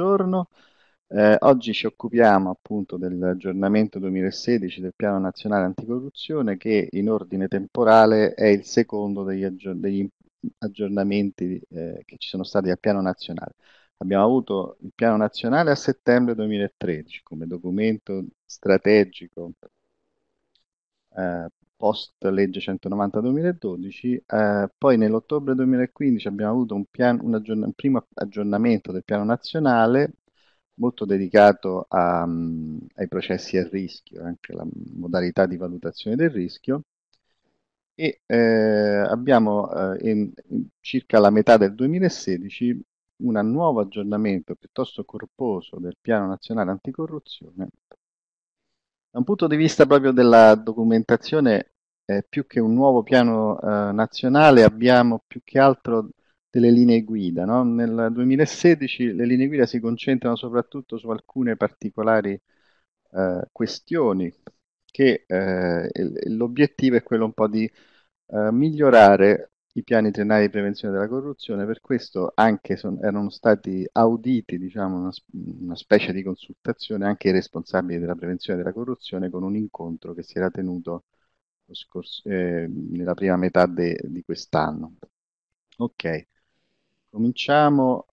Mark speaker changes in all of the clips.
Speaker 1: buongiorno. Eh, oggi ci occupiamo appunto dell'aggiornamento 2016 del Piano Nazionale Anticorruzione che in ordine temporale è il secondo degli, aggior- degli aggiornamenti eh, che ci sono stati al Piano Nazionale. Abbiamo avuto il Piano Nazionale a settembre 2013 come documento strategico eh, post legge 190-2012, eh, poi nell'ottobre 2015 abbiamo avuto un, piano, un, aggiorn- un, primo aggiornamento del piano nazionale molto dedicato a, um, ai processi a rischio, anche la modalità di valutazione del rischio e eh, abbiamo eh, in, in circa la metà del 2016 un nuovo aggiornamento piuttosto corposo del piano nazionale anticorruzione da un punto di vista proprio della documentazione, eh, più che un nuovo piano eh, nazionale, abbiamo più che altro delle linee guida. No? Nel 2016 le linee guida si concentrano soprattutto su alcune particolari eh, questioni, che eh, l'obiettivo è quello un po' di eh, migliorare i piani triennali di prevenzione della corruzione, per questo anche son, erano stati auditi, diciamo, una, una, specie di consultazione anche i responsabili della prevenzione della corruzione con un incontro che si era tenuto scorso, eh, nella prima metà de, di quest'anno. Ok, cominciamo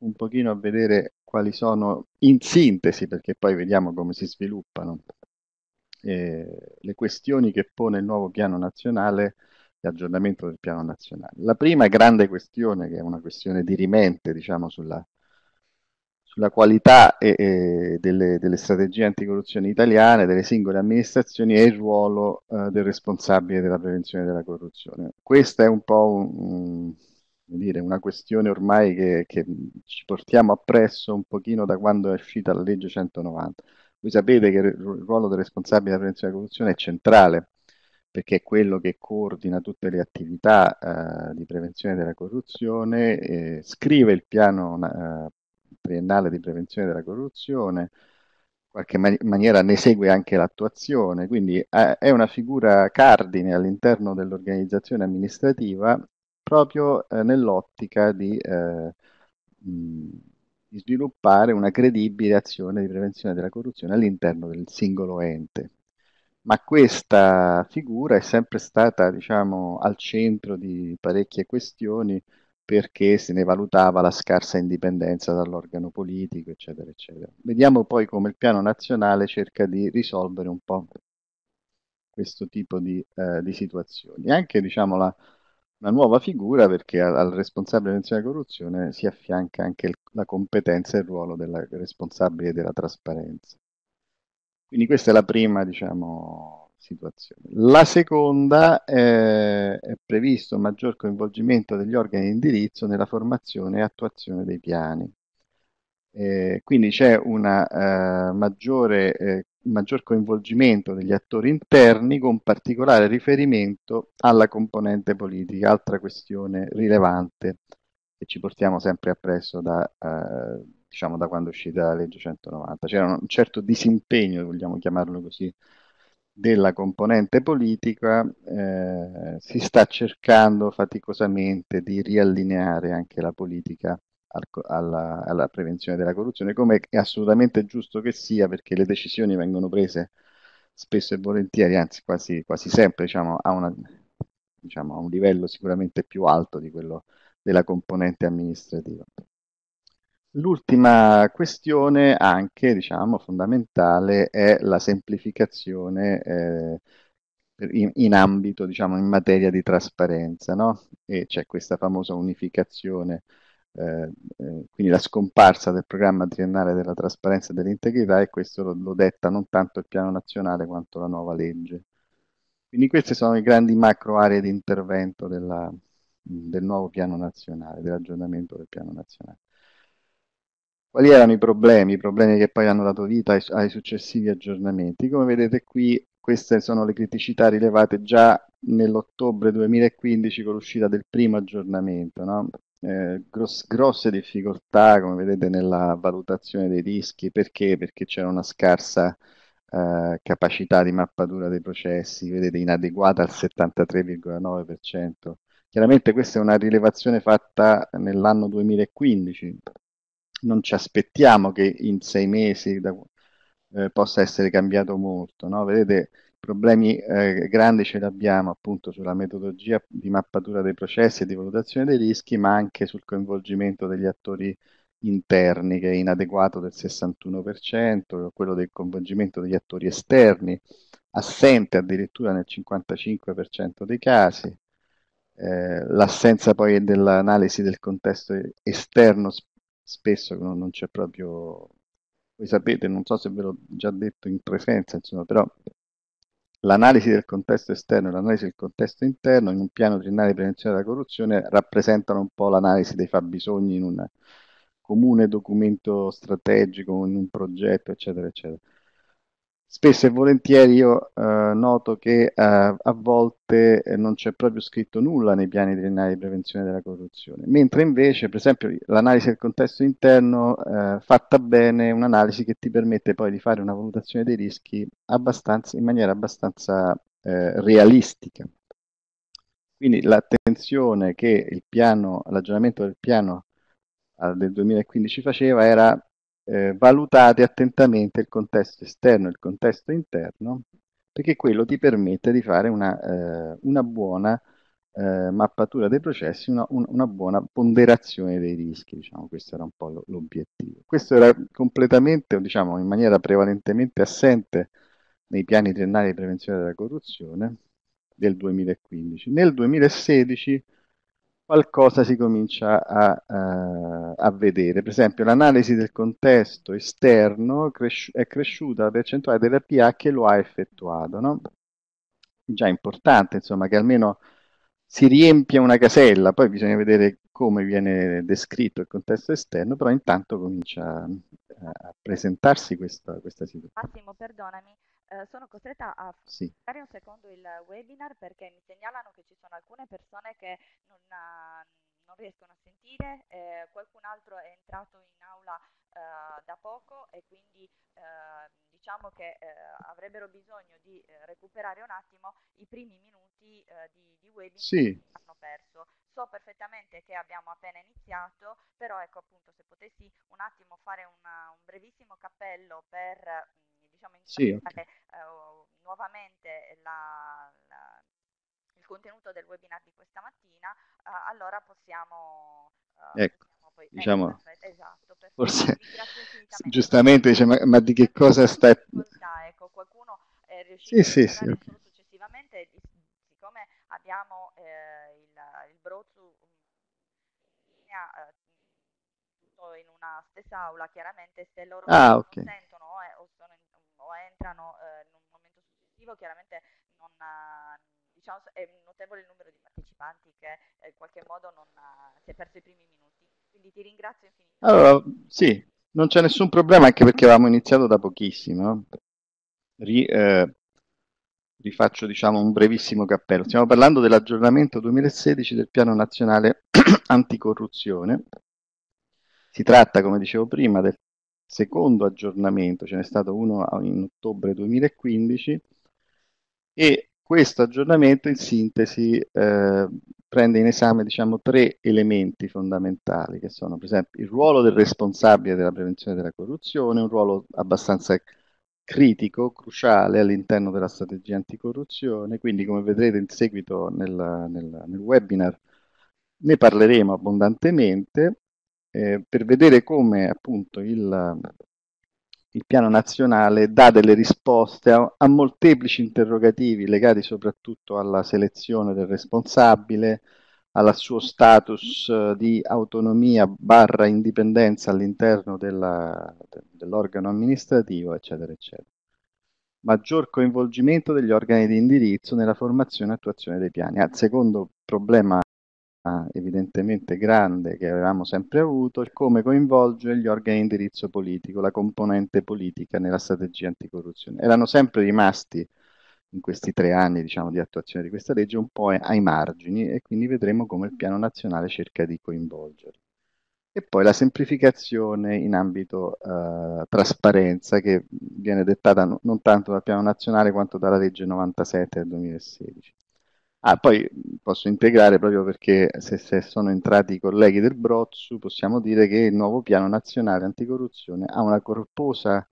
Speaker 1: un pochino a vedere quali sono in sintesi, perché poi vediamo come si sviluppano eh, le questioni che pone il nuovo piano nazionale di aggiornamento del piano nazionale. La prima grande questione, che è una questione dirimente diciamo, sulla, sulla qualità e, e delle, delle, strategie anticorruzione italiane, delle singole amministrazioni è il ruolo eh, del responsabile della prevenzione della corruzione. Questa è un po' un, un, dire, una questione ormai che, che, ci portiamo appresso un pochino da quando è uscita la legge 190. Voi sapete che il ruolo del responsabile della prevenzione della corruzione è centrale perché è quello che coordina tutte le attività eh, di prevenzione della corruzione, eh, scrive il piano eh, triennale di prevenzione della corruzione, in qualche man- maniera ne segue anche l'attuazione, quindi eh, è una figura cardine all'interno dell'organizzazione amministrativa proprio eh, nell'ottica di, eh, mh, di sviluppare una credibile azione di prevenzione della corruzione all'interno del singolo ente ma questa figura è sempre stata, diciamo, al centro di parecchie questioni perché se ne valutava la scarsa indipendenza dall'organo politico, eccetera, eccetera. Vediamo poi come il piano nazionale cerca di risolvere un po' questo tipo di, eh, di situazioni. Anche, diciamo, la, una nuova figura perché al, al responsabile della corruzione si affianca anche il, la competenza e il ruolo del responsabile della trasparenza. Quindi questa è la prima, diciamo, situazione. La seconda eh, è previsto un maggior coinvolgimento degli organi di indirizzo nella formazione e attuazione dei piani. Eh, quindi c'è un eh, maggiore, eh, maggior coinvolgimento degli attori interni con particolare riferimento alla componente politica, altra questione rilevante che ci portiamo sempre appresso da eh, diciamo da quando è uscita la legge 190. C'era un certo disimpegno, vogliamo chiamarlo così, della componente politica, eh, si sta cercando faticosamente di riallineare anche la politica al, alla, alla, prevenzione della corruzione, come è assolutamente giusto che sia, perché le decisioni vengono prese spesso e volentieri, anzi quasi, quasi sempre, diciamo, a, una, diciamo, a un livello sicuramente più alto di quello della componente amministrativa. L'ultima questione, anche diciamo, fondamentale, è la semplificazione eh, in, in, ambito, diciamo, in materia di trasparenza, no? E c'è questa famosa unificazione, eh, eh, quindi la scomparsa del programma triennale della trasparenza e dell'integrità, e questo lo, lo, detta non tanto il piano nazionale quanto la nuova legge. Quindi queste sono le grandi macro aree di intervento della, del nuovo piano nazionale, dell'aggiornamento del piano nazionale. Quali erano i problemi, i problemi che poi hanno dato vita ai, ai successivi aggiornamenti? Come vedete qui, queste sono le criticità rilevate già nell'ottobre 2015 con l'uscita del primo aggiornamento, no? Eh, gross, grosse difficoltà, come vedete, nella valutazione dei rischi. Perché? Perché c'era una scarsa eh, capacità di mappatura dei processi, vedete, inadeguata al 73,9%. Chiaramente questa è una rilevazione fatta nell'anno 2015, non ci aspettiamo che in sei mesi da, eh, possa essere cambiato molto. No? Vedete, problemi eh, grandi ce li abbiamo appunto sulla metodologia di mappatura dei processi e di valutazione dei rischi, ma anche sul coinvolgimento degli attori interni che è inadeguato del 61%, quello del coinvolgimento degli attori esterni, assente addirittura nel 55% dei casi, eh, l'assenza poi dell'analisi del contesto esterno spesso no, non c'è proprio... Voi sapete, non so se ve l'ho già detto in presenza, insomma, però l'analisi del contesto esterno e l'analisi del contesto interno in un piano triennale di prevenzione della corruzione rappresentano un po' l'analisi dei fabbisogni in un comune documento strategico, in un progetto, eccetera, eccetera spesso e volentieri io eh, noto che eh, a volte eh, non c'è proprio scritto nulla nei piani triennali di prevenzione della corruzione, mentre invece, per esempio, l'analisi del contesto interno eh, fatta bene è un'analisi che ti permette poi di fare una valutazione dei rischi in maniera abbastanza eh, realistica. Quindi l'attenzione che il piano, l'aggiornamento del piano eh, del 2015 faceva era eh, valutate attentamente il contesto esterno e il contesto interno, perché quello ti permette di fare una, eh, una buona eh, mappatura dei processi, una, un, una, buona ponderazione dei rischi, diciamo, questo era un po' l'obiettivo. Questo era completamente, diciamo, in maniera prevalentemente assente nei piani triennali di prevenzione della corruzione del 2015. Nel 2016 qualcosa si comincia a, a, eh, a, vedere. Per esempio, l'analisi del contesto esterno cresci- è cresciuta la percentuale della PA che lo ha effettuato, no? Già importante, insomma, che almeno si riempia una casella, poi bisogna vedere come viene descritto il contesto esterno, però intanto comincia a, eh, a presentarsi questa, questa situazione. Massimo, perdonami, eh, sono costretta a sì. fare un secondo il webinar perché mi segnalano che ci sono alcune persone che non, eh, non riescono a sentire, eh, qualcun altro è entrato in aula eh, da poco e quindi eh, diciamo che avrebbero bisogno di recuperare un attimo i primi minuti di, di, webinar sì. che hanno perso. So perfettamente che abbiamo appena iniziato, però ecco appunto se potessi un attimo fare una, un brevissimo cappello per mm, diciamo, intrattare sì, okay. eh, nuovamente la, la, il contenuto del webinar di questa mattina, eh, allora possiamo... Eh, ecco, possiamo poi... Ecco, diciamo, perfetto, esatto, perfetto. forse giustamente dice, ma, ma, di che cosa stai... Ecco, qualcuno è riuscito sì, a sì, sì, okay. successivamente, siccome abbiamo eh, il, il Brozu eh, in una stessa aula, chiaramente se loro ah, okay entrano eh, in un momento successivo, chiaramente non, eh, diciamo, è notevole il numero di partecipanti che eh, in qualche modo non, eh, si è perso i primi minuti. Quindi ti ringrazio infinitamente. Allora, sì, non c'è nessun problema, anche perché avevamo iniziato da pochissimo. Ri, eh, rifaccio diciamo, un brevissimo cappello. Stiamo parlando dell'aggiornamento 2016 del Piano Nazionale Anticorruzione. Si tratta, come dicevo prima, del secondo aggiornamento, ce n'è stato uno in ottobre 2015 e questo aggiornamento in sintesi eh, prende in esame diciamo, tre elementi fondamentali che sono per esempio il ruolo del responsabile della prevenzione della corruzione, un ruolo abbastanza critico, cruciale all'interno della strategia anticorruzione, quindi come vedrete in seguito nel, nel, nel webinar ne parleremo abbondantemente eh, per vedere come appunto il, il piano nazionale dà delle risposte a, a, molteplici interrogativi legati soprattutto alla selezione del responsabile, al suo status eh, di autonomia barra indipendenza all'interno della, de, dell'organo amministrativo, eccetera, eccetera. Maggior coinvolgimento degli organi di indirizzo nella formazione e attuazione dei piani. Ah, secondo problema evidentemente grande che avevamo sempre avuto, come coinvolgere gli organi di indirizzo politico, la componente politica nella strategia anticorruzione. Erano sempre rimasti in questi tre anni diciamo, di attuazione di questa legge un po' ai margini e quindi vedremo come il piano nazionale cerca di coinvolgerli. E poi la semplificazione in ambito eh, trasparenza che viene dettata non tanto dal piano nazionale quanto dalla legge 97 del 2016. Ah, poi posso integrare proprio perché se, se, sono entrati i colleghi del Brozzu, possiamo dire che il nuovo piano nazionale anticorruzione ha una corposa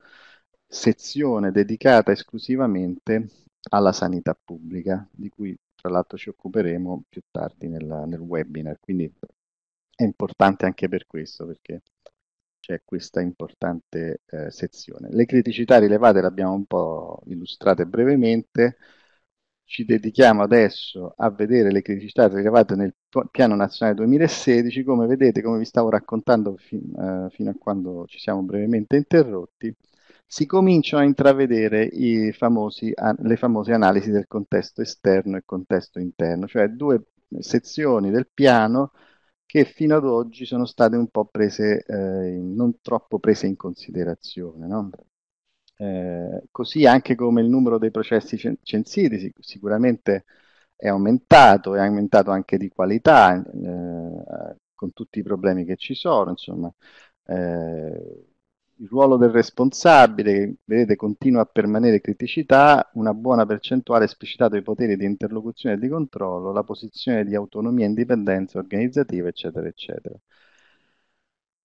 Speaker 1: sezione dedicata esclusivamente alla sanità pubblica, di cui tra l'altro ci occuperemo più tardi nella, nel webinar. Quindi è importante anche per questo, perché c'è questa importante eh, sezione. Le criticità rilevate le abbiamo un po' illustrate brevemente ci dedichiamo adesso a vedere le criticità rilevate nel piano nazionale 2016, come vedete, come vi stavo raccontando fin, uh, fino a quando ci siamo brevemente interrotti, si cominciano a intravedere famosi, a, le famose analisi del contesto esterno e contesto interno, cioè due sezioni del piano che fino ad oggi sono state un po' prese, eh, non troppo prese in considerazione. No? Eh, così anche come il numero dei processi censiti sic- sicuramente è aumentato, è aumentato anche di qualità, eh, con tutti i problemi che ci sono, insomma. Eh, il ruolo del responsabile, vedete, continua a permanere criticità, una buona percentuale esplicitato i poteri di interlocuzione e di controllo, la posizione di autonomia e indipendenza organizzativa, eccetera, eccetera.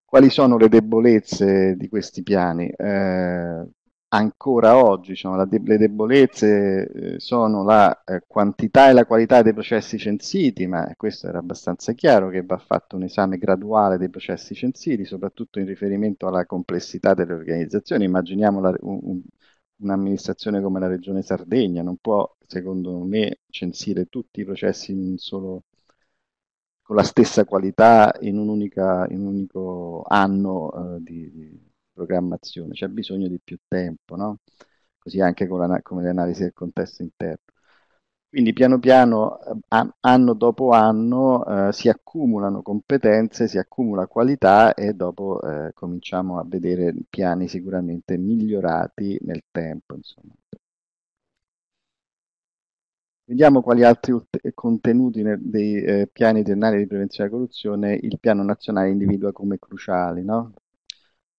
Speaker 1: Quali sono le debolezze di questi piani? Eh, ancora oggi diciamo, de- le debolezze eh, sono la eh, quantità e la qualità dei processi censiti, ma questo era abbastanza chiaro che va fatto un esame graduale dei processi censiti, soprattutto in riferimento alla complessità delle organizzazioni. Immaginiamo la, un, un'amministrazione come la Regione Sardegna, non può, secondo me, censire tutti i processi solo, con la stessa qualità in un, unica, in un unico anno eh, di, di programmazione, c'è bisogno di più tempo, no? così anche con, la, con l'analisi del contesto interno. Quindi piano piano, ehm, anno dopo anno, eh, si accumulano competenze, si accumula qualità e dopo eh, cominciamo a vedere piani sicuramente migliorati nel tempo. Insomma. Vediamo quali altri contenuti nel, dei eh, piani triennali di prevenzione della corruzione il piano nazionale individua come cruciali. No?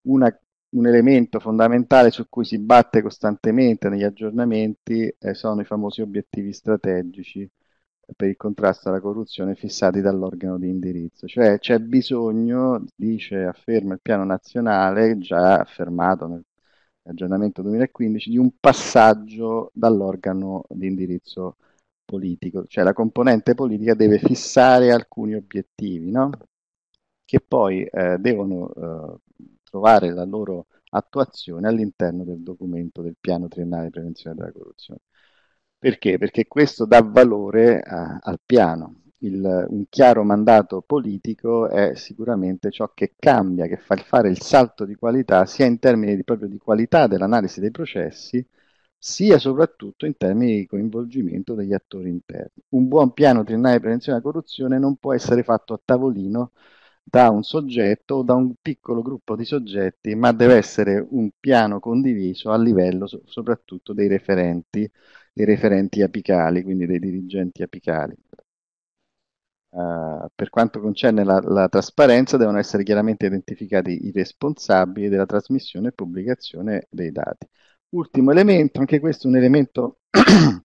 Speaker 1: Una un elemento fondamentale su cui si batte costantemente negli aggiornamenti eh, sono i famosi obiettivi strategici per il contrasto alla corruzione fissati dall'organo di indirizzo. Cioè c'è bisogno, dice, afferma il piano nazionale, già affermato nel aggiornamento 2015, di un passaggio dall'organo di indirizzo politico, cioè la componente politica deve fissare alcuni obiettivi, no? che poi eh, devono eh, trovare la loro attuazione all'interno del documento del piano triennale di prevenzione della corruzione. Perché? Perché questo dà valore a, al piano. Il, un chiaro mandato politico è sicuramente ciò che cambia, che fa fare il salto di qualità sia in termini di, proprio di qualità dell'analisi dei processi, sia soprattutto in termini di coinvolgimento degli attori interni. Un buon piano triennale di prevenzione della corruzione non può essere fatto a tavolino da un soggetto o da un piccolo gruppo di soggetti, ma deve essere un piano condiviso a livello so- soprattutto dei referenti, dei referenti apicali, quindi dei dirigenti apicali. Uh, per quanto concerne la, la, trasparenza, devono essere chiaramente identificati i responsabili della trasmissione e pubblicazione dei dati. Ultimo elemento, anche questo è un elemento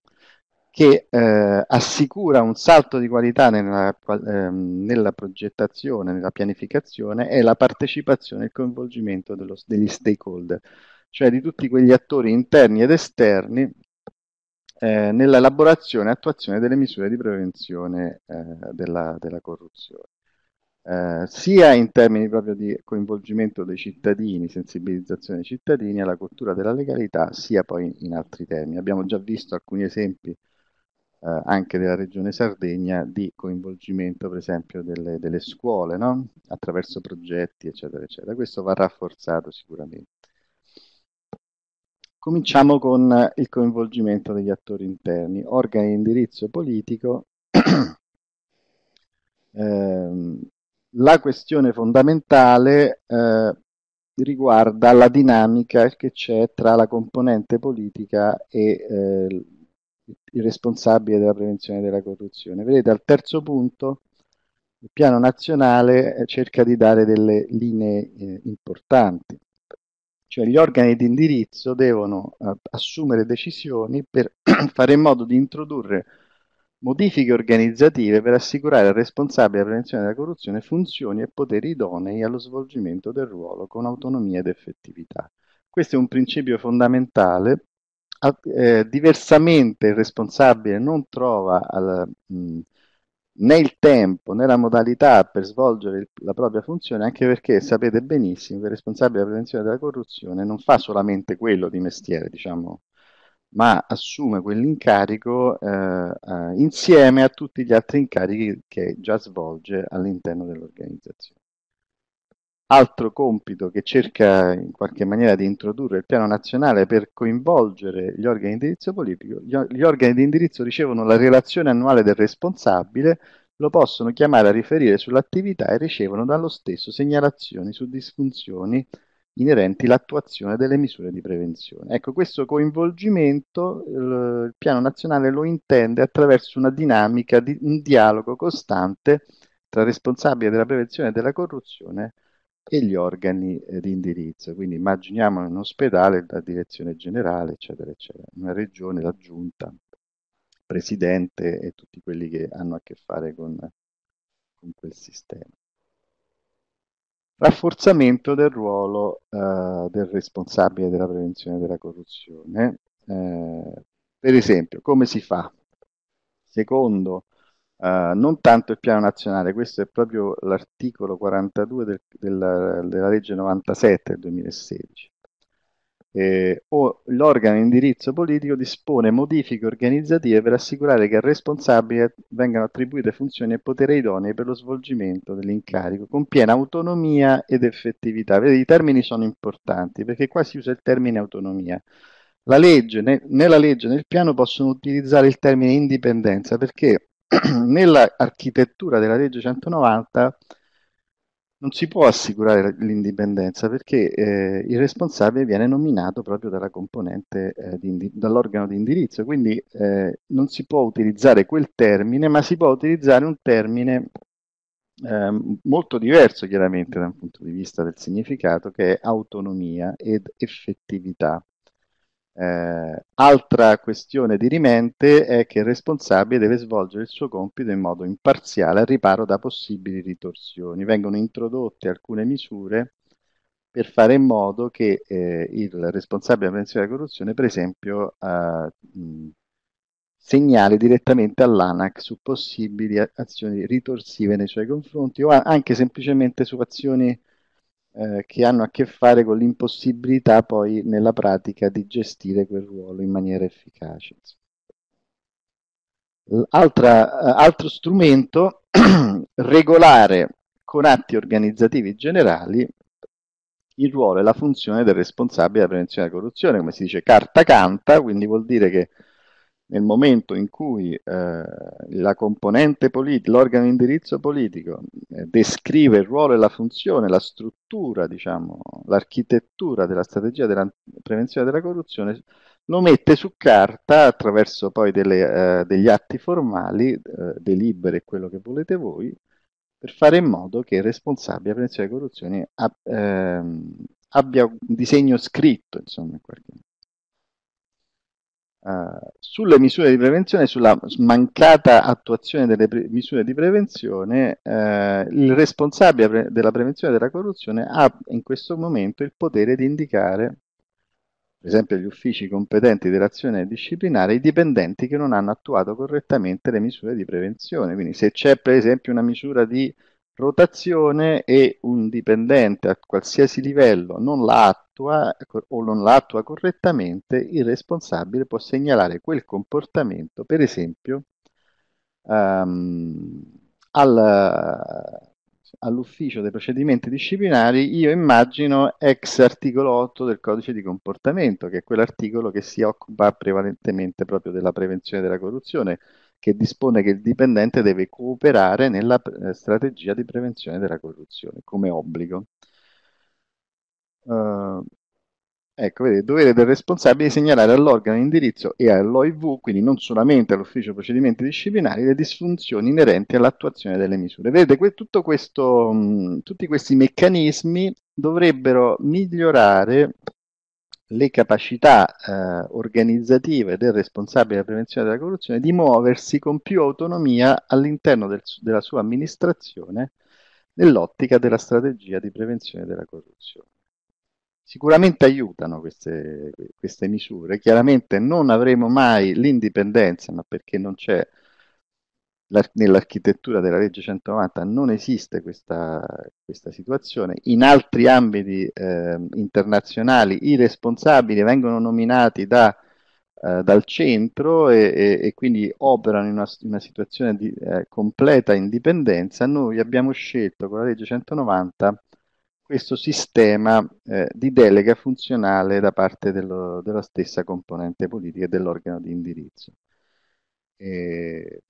Speaker 1: che eh, assicura un salto di qualità nella, eh, nella, progettazione, nella pianificazione, è la partecipazione e il coinvolgimento dello, degli stakeholder, cioè di tutti quegli attori interni ed esterni eh, nell'elaborazione e attuazione delle misure di prevenzione eh, della, della, corruzione. Eh, sia in termini proprio di coinvolgimento dei cittadini, sensibilizzazione dei cittadini alla cultura della legalità, sia poi in altri termini. Abbiamo già visto alcuni esempi eh, anche della regione Sardegna di coinvolgimento per esempio delle, delle scuole no? attraverso progetti eccetera eccetera questo va rafforzato sicuramente cominciamo con il coinvolgimento degli attori interni organi di indirizzo politico eh, la questione fondamentale eh, riguarda la dinamica che c'è tra la componente politica e eh, il responsabile della prevenzione della corruzione. Vedete, al terzo punto, il piano nazionale eh, cerca di dare delle linee eh, importanti, cioè gli organi di indirizzo devono eh, assumere decisioni per fare in modo di introdurre modifiche organizzative per assicurare al responsabile della prevenzione della corruzione funzioni e poteri idonei allo svolgimento del ruolo con autonomia ed effettività. Questo è un principio fondamentale eh, diversamente il responsabile non trova al, mh, mm, né il tempo né la modalità per svolgere il, la propria funzione, anche perché sapete benissimo che il responsabile della prevenzione della corruzione non fa solamente quello di mestiere, diciamo, ma assume quell'incarico eh, eh, insieme a tutti gli altri incarichi che già svolge all'interno dell'organizzazione altro compito che cerca in qualche maniera di introdurre il piano nazionale per coinvolgere gli organi di indirizzo politico, gli, gli organi di indirizzo ricevono la relazione annuale del responsabile, lo possono chiamare a riferire sull'attività e ricevono dallo stesso segnalazioni su disfunzioni inerenti l'attuazione delle misure di prevenzione. Ecco, questo coinvolgimento il, il piano nazionale lo intende attraverso una dinamica di un dialogo costante tra responsabile della prevenzione e della corruzione e gli organi eh, di indirizzo. Quindi immaginiamo un ospedale la direzione generale, eccetera, eccetera, una regione, la giunta, presidente e tutti quelli che hanno a che fare con, con quel sistema. Rafforzamento del ruolo eh, del responsabile della prevenzione della corruzione. Eh, per esempio, come si fa? Secondo Uh, non tanto il piano nazionale, questo è proprio l'articolo 42 del, della, della legge 97 del 2016. Eh, o l'organo di indirizzo politico dispone modifiche organizzative per assicurare che al responsabile vengano attribuite funzioni e poteri idonei per lo svolgimento dell'incarico con piena autonomia ed effettività. Vedete, i termini sono importanti perché qua si usa il termine autonomia. La legge, né, né legge né piano possono utilizzare il termine indipendenza perché nell'architettura della legge 190 non si può assicurare l'indipendenza perché eh, il responsabile viene nominato proprio dalla componente, eh, di dall'organo di indirizzo, quindi eh, non si può utilizzare quel termine, ma si può utilizzare un termine ehm, molto diverso chiaramente da un punto di vista del significato, che è autonomia ed effettività. Eh, altra questione dirimente è che il responsabile deve svolgere il suo compito in modo imparziale al riparo da possibili ritorsioni. Vengono introdotte alcune misure per fare in modo che eh, il responsabile della prevenzione della corruzione, per esempio, eh, segnali direttamente all'ANAC su possibili azioni ritorsive nei suoi confronti o anche semplicemente su azioni eh, che hanno a che fare con l'impossibilità poi nella pratica di gestire quel ruolo in maniera efficace. Altra, eh, altro strumento regolare con atti organizzativi generali il ruolo e la funzione del responsabile della prevenzione della corruzione, come si dice carta canta, quindi vuol dire che nel momento in cui eh, la componente politica, l'organo di indirizzo politico eh, descrive il ruolo e la funzione, la struttura, diciamo, l'architettura della strategia della prevenzione della corruzione, lo mette su carta attraverso poi delle, eh, degli atti formali, eh, delibere quello che volete voi, per fare in modo che il responsabile della prevenzione della corruzione ab, ehm, abbia un disegno scritto, insomma, in qualche modo. Eh, sulle misure di prevenzione sulla mancata attuazione delle pre- misure di prevenzione, eh, il responsabile pre- della prevenzione della corruzione ha in questo momento il potere di indicare, per esempio, agli uffici competenti dell'azione disciplinare i dipendenti che non hanno attuato correttamente le misure di prevenzione. Quindi se c'è per esempio una misura di rotazione e un dipendente a qualsiasi livello non la attua o non la attua correttamente, il responsabile può segnalare quel comportamento, per esempio, um, al, all'ufficio dei procedimenti disciplinari, io immagino ex articolo 8 del codice di comportamento, che è quell'articolo che si occupa prevalentemente proprio della prevenzione della corruzione che dispone che il dipendente deve cooperare nella eh, strategia di prevenzione della corruzione come obbligo. Uh, ecco, vedete, dovere del responsabile di segnalare all'organo di indirizzo e all'OIV, quindi non solamente all'ufficio procedimenti disciplinari, le disfunzioni inerenti all'attuazione delle misure. Vedete, que- questo, mh, mm, tutti questi meccanismi dovrebbero migliorare le capacità eh, organizzative del responsabile della prevenzione della corruzione di muoversi con più autonomia all'interno del, della sua amministrazione nell'ottica della strategia di prevenzione della corruzione. Sicuramente aiutano queste, queste misure, chiaramente non avremo mai l'indipendenza, ma perché non c'è nell'architettura della legge 190 non esiste questa, questa situazione. In altri ambiti eh, internazionali i responsabili vengono nominati da, eh, dal centro e, e, e, quindi operano in una, in una situazione di eh, completa indipendenza. Noi abbiamo scelto con la legge 190 questo sistema eh, di delega funzionale da parte dello, della stessa componente politica e dell'organo di indirizzo. E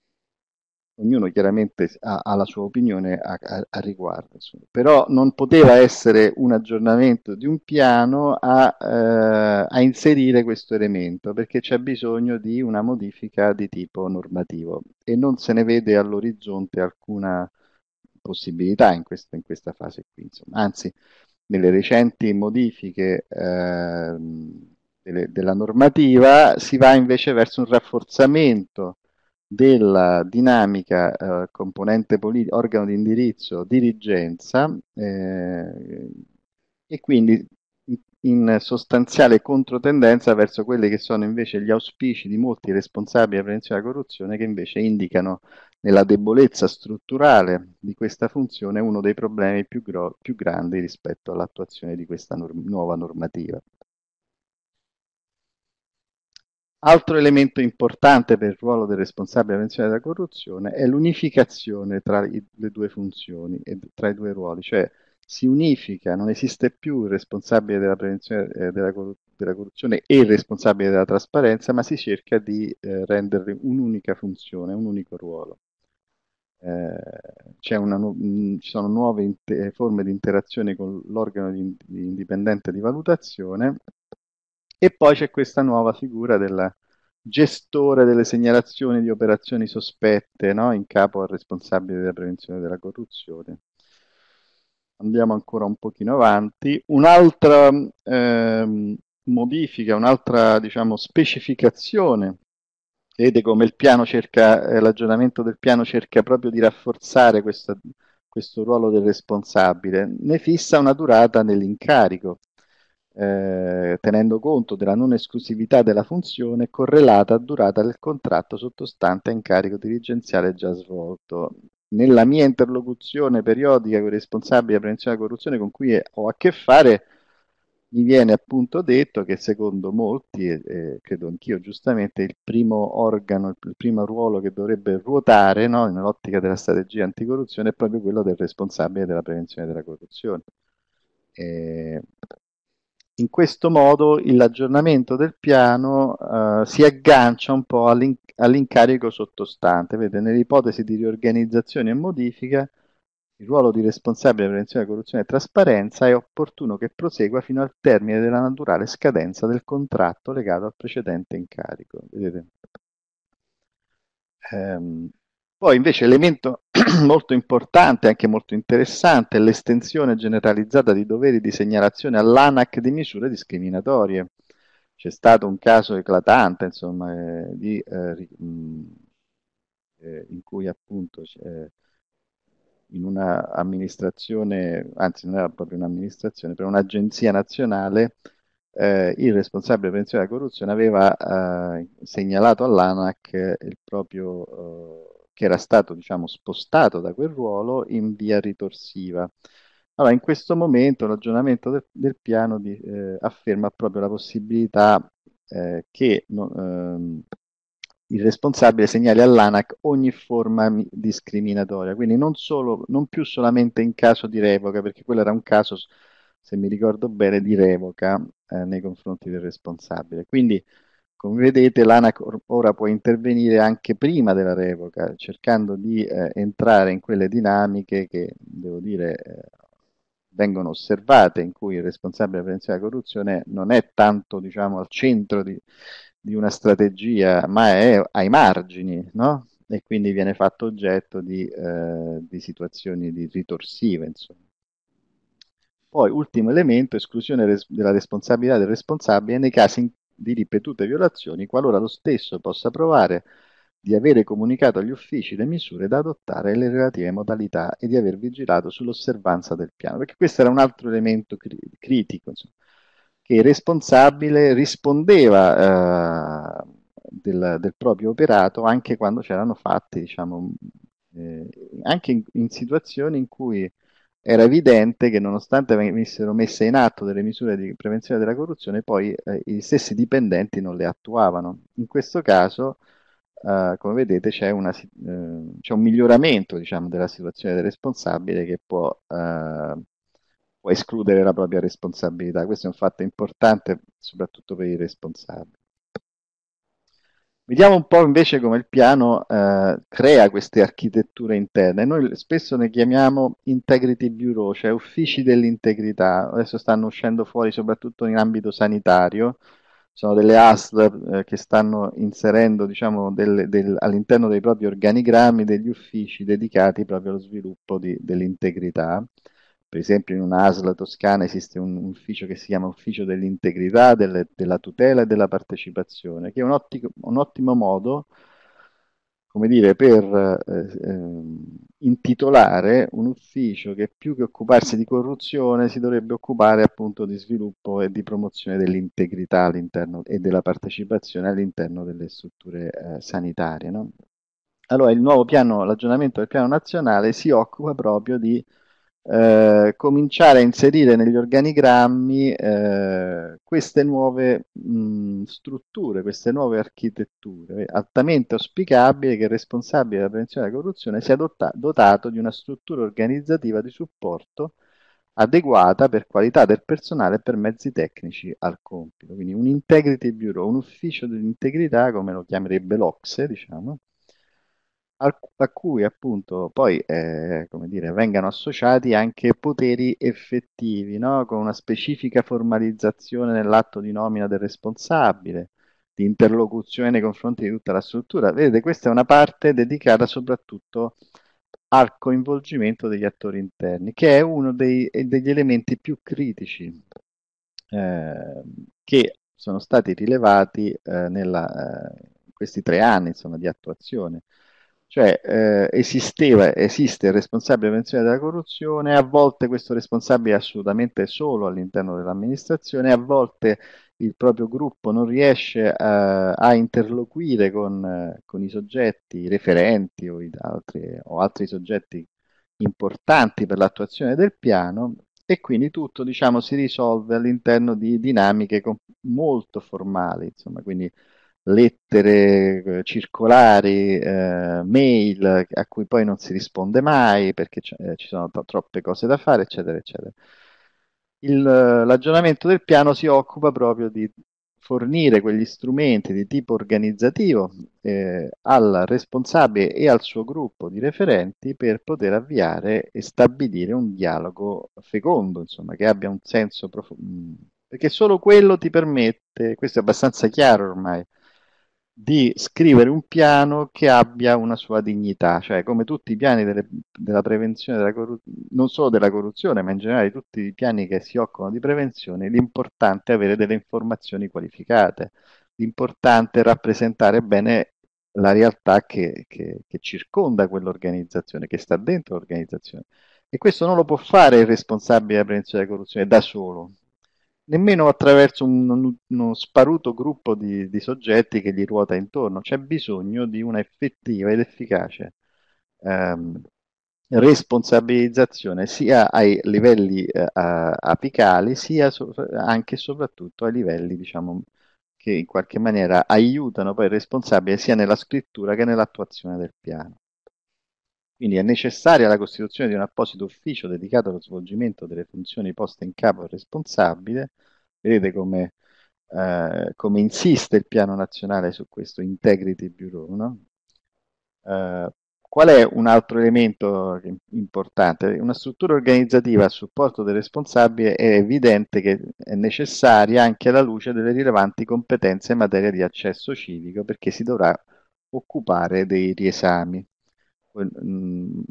Speaker 1: ognuno chiaramente ha, ha la sua opinione a, a, a, riguardo, però non poteva essere un aggiornamento di un piano a, eh, a, inserire questo elemento, perché c'è bisogno di una modifica di tipo normativo e non se ne vede all'orizzonte alcuna possibilità in, questo, in questa fase qui. Insomma. Anzi, nelle recenti modifiche eh, delle, della normativa si va invece verso un rafforzamento della dinamica eh, componente politico, organo di indirizzo, dirigenza eh, e quindi in sostanziale controtendenza verso quelli che sono invece gli auspici di molti responsabili della prevenzione della corruzione che invece indicano nella debolezza strutturale di questa funzione uno dei problemi più, gro- più grandi rispetto all'attuazione di questa norm- nuova normativa. Altro elemento importante per il ruolo del responsabile della prevenzione della corruzione è l'unificazione tra i, le due funzioni e tra i due ruoli, cioè si unifica, non esiste più il responsabile della prevenzione eh, della, corru- della, corruzione e il responsabile della trasparenza, ma si cerca di eh, renderli un'unica funzione, un unico ruolo. Eh, una, mm, ci sono nuove inter- forme di interazione con l'organo di indipendente di valutazione e poi c'è questa nuova figura del gestore delle segnalazioni di operazioni sospette no? in capo al responsabile della prevenzione della corruzione. Andiamo ancora un pochino avanti. Un'altra ehm, modifica, un'altra diciamo, specificazione Vedete come il piano cerca, eh, l'aggiornamento del piano cerca proprio di rafforzare questa, questo ruolo del responsabile, ne fissa una durata nell'incarico, eh, tenendo conto della non esclusività della funzione correlata a durata del contratto sottostante a incarico dirigenziale già svolto. Nella mia interlocuzione periodica con i responsabili della prevenzione della corruzione con cui ho a che fare, mi viene appunto detto che secondo molti, e eh, credo anch'io giustamente, il primo organo, il primo ruolo che dovrebbe ruotare no, nell'ottica della strategia anticorruzione è proprio quello del responsabile della prevenzione della corruzione. Eh, in questo modo l'aggiornamento del piano eh, si aggancia un po' all'in- all'incarico sottostante. Vede, nell'ipotesi di riorganizzazione e modifica, il ruolo di responsabile di prevenzione della corruzione e trasparenza è opportuno che prosegua fino al termine della naturale scadenza del contratto legato al precedente incarico. Vedete? Ehm, poi invece elemento molto importante, anche molto interessante, è l'estensione generalizzata di doveri di segnalazione all'ANAC di misure discriminatorie. C'è stato un caso eclatante, insomma, eh, di, eh, eh in cui appunto eh, in un'amministrazione, anzi non era proprio un'amministrazione, per un'agenzia nazionale, eh, il responsabile prevenzione della corruzione aveva eh, segnalato all'ANAC il proprio che era stato diciamo, spostato da quel ruolo in via ritorsiva. Allora, in questo momento l'aggiornamento del, del piano di, eh, afferma proprio la possibilità eh, che no, ehm, il responsabile segnali all'ANAC ogni forma discriminatoria, quindi non, solo, non più solamente in caso di revoca, perché quello era un caso, se mi ricordo bene, di revoca eh, nei confronti del responsabile. Quindi come vedete l'ANAC ora può intervenire anche prima della revoca, cercando di eh, entrare in quelle dinamiche che, devo dire, eh, vengono osservate, in cui il responsabile della prevenzione della corruzione non è tanto diciamo, al centro di, di una strategia, ma è ai margini, no? e quindi viene fatto oggetto di, eh, di situazioni di ritorsive. Insomma. Poi, ultimo elemento, esclusione res della responsabilità del responsabile nei casi in di ripetute violazioni qualora lo stesso possa provare di avere comunicato agli uffici le misure da adottare e le relative modalità e di aver vigilato sull'osservanza del piano, perché questo era un altro elemento cri- critico, insomma, che il responsabile rispondeva eh, del, del, proprio operato anche quando c'erano fatti, diciamo, eh, anche in, in, situazioni in cui era evidente che nonostante venissero messe in atto delle misure di prevenzione della corruzione, poi eh, gli stessi dipendenti non le attuavano. In questo caso, eh, come vedete, c'è, una, eh, c'è un miglioramento diciamo, della situazione del responsabile che può, eh, può escludere la propria responsabilità. Questo è un fatto importante soprattutto per i responsabili. Vediamo un po' invece come il piano eh, crea queste architetture interne. Noi spesso ne chiamiamo integrity bureau, cioè uffici dell'integrità. Adesso stanno uscendo fuori soprattutto in ambito sanitario. Sono delle ASL eh, che stanno inserendo diciamo, del, del, all'interno dei propri organigrammi degli uffici dedicati proprio allo sviluppo di, dell'integrità per esempio in una toscana esiste un ufficio che si chiama Ufficio dell'integrità, delle, della tutela e della partecipazione, che è un, ottico, un ottimo modo come dire, per eh, ehm, intitolare un ufficio che più che occuparsi di corruzione si dovrebbe occupare appunto di sviluppo e di promozione dell'integrità all'interno e della partecipazione all'interno delle strutture eh, sanitarie. No? Allora il nuovo piano, l'aggiornamento del piano nazionale si occupa proprio di eh, cominciare a inserire negli organigrammi eh, queste nuove mh, strutture, queste nuove architetture. È Altamente auspicabile che il responsabile della prevenzione della corruzione sia dotta- dotato di una struttura organizzativa di supporto adeguata per qualità del personale e per mezzi tecnici al compito. Quindi un integrity bureau, un ufficio dell'integrità, come lo chiamerebbe l'Ocse, diciamo, a cui appunto poi eh, dire, vengano associati anche poteri effettivi, no? con una specifica formalizzazione nell'atto di nomina del responsabile, di interlocuzione nei confronti di tutta la struttura. Vedete, questa è una parte dedicata soprattutto al coinvolgimento degli attori interni, che è uno dei, degli elementi più critici eh, che sono stati rilevati eh, nella, eh, in questi tre anni insomma, di attuazione cioè eh, esisteva, esiste il responsabile prevenzione della corruzione, a volte questo responsabile è assolutamente solo all'interno dell'amministrazione, a volte il proprio gruppo non riesce a, eh, a interloquire con, eh, con, i soggetti, i referenti o, i, altri, o altri soggetti importanti per l'attuazione del piano e quindi tutto diciamo, si risolve all'interno di dinamiche molto formali, insomma, quindi lettere eh, circolari, eh, mail a cui poi non si risponde mai perché eh, ci sono t- troppe cose da fare, eccetera, eccetera. Il, eh, l'aggiornamento del piano si occupa proprio di fornire quegli strumenti di tipo organizzativo eh, al responsabile e al suo gruppo di referenti per poter avviare e stabilire un dialogo fecondo, insomma, che abbia un senso profondo. Mm, perché solo quello ti permette, questo è abbastanza chiaro ormai, di scrivere un piano che abbia una sua dignità, cioè come tutti i piani delle, della prevenzione, della corru- non solo della corruzione, ma in generale tutti i piani che si occupano di prevenzione, l'importante è avere delle informazioni qualificate, l'importante è rappresentare bene la realtà che, che, che circonda quell'organizzazione, che sta dentro l'organizzazione. E questo non lo può fare il responsabile della prevenzione della corruzione da solo, nemmeno attraverso un, uno sparuto gruppo di, di, soggetti che gli ruota intorno. C'è bisogno di una effettiva ed efficace ehm, responsabilizzazione sia ai livelli eh, apicali sia so- anche e soprattutto ai livelli diciamo, che in qualche maniera aiutano poi il responsabile sia nella scrittura che nell'attuazione del piano. Quindi è necessaria la costituzione di un apposito ufficio dedicato allo svolgimento delle funzioni poste in capo al responsabile. Vedete come, eh, come insiste il piano nazionale su questo Integrity Bureau. No? Eh, qual è un altro elemento importante? Una struttura organizzativa a supporto del responsabile è evidente che è necessaria anche alla luce delle rilevanti competenze in materia di accesso civico perché si dovrà occupare dei riesami. Mm,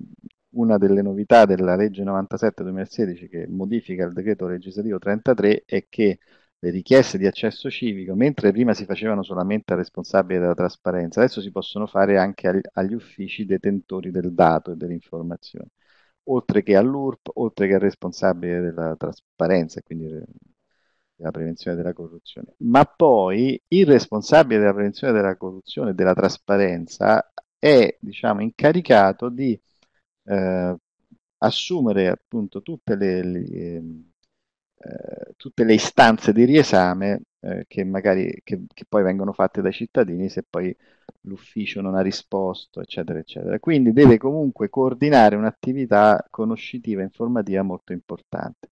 Speaker 1: una delle novità della legge 97-2016 che modifica il decreto legislativo 33 è che le richieste di accesso civico, mentre prima si facevano solamente al responsabile della trasparenza, adesso si possono fare anche agli, agli uffici detentori del dato e dell'informazione, oltre che all'URP, oltre che al responsabile della trasparenza, e quindi eh, della prevenzione della corruzione. Ma poi il responsabile della prevenzione della corruzione e della trasparenza è diciamo, incaricato di eh, assumere appunto tutte le, le, ehm, eh, tutte le, istanze di riesame eh, che magari che, che poi vengono fatte dai cittadini se poi l'ufficio non ha risposto, eccetera, eccetera. Quindi deve comunque coordinare un'attività conoscitiva e informativa molto importante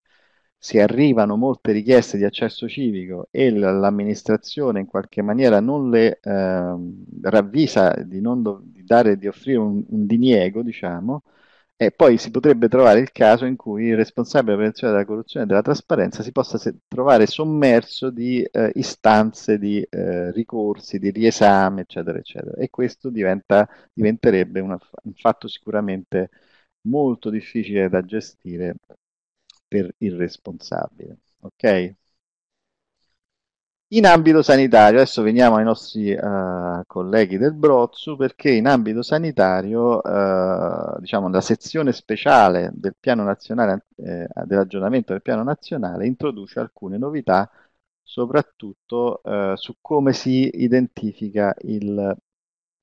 Speaker 1: se arrivano molte richieste di accesso civico e l'amministrazione in qualche maniera non le eh, ravvisa di, non do- di, dare, di offrire un, un, diniego, diciamo, e poi si potrebbe trovare il caso in cui il responsabile della prevenzione della corruzione e della trasparenza si possa se- trovare sommerso di eh, istanze, di eh, ricorsi, di riesame, eccetera, eccetera. E questo diventa, diventerebbe una, un fatto sicuramente molto difficile da gestire per il responsabile. Ok? In ambito sanitario, adesso veniamo ai nostri uh, colleghi del Brozzu, perché in ambito sanitario, uh, diciamo, la sezione speciale del piano nazionale, eh, dell'aggiornamento del piano nazionale introduce alcune novità, soprattutto uh, su come si identifica il,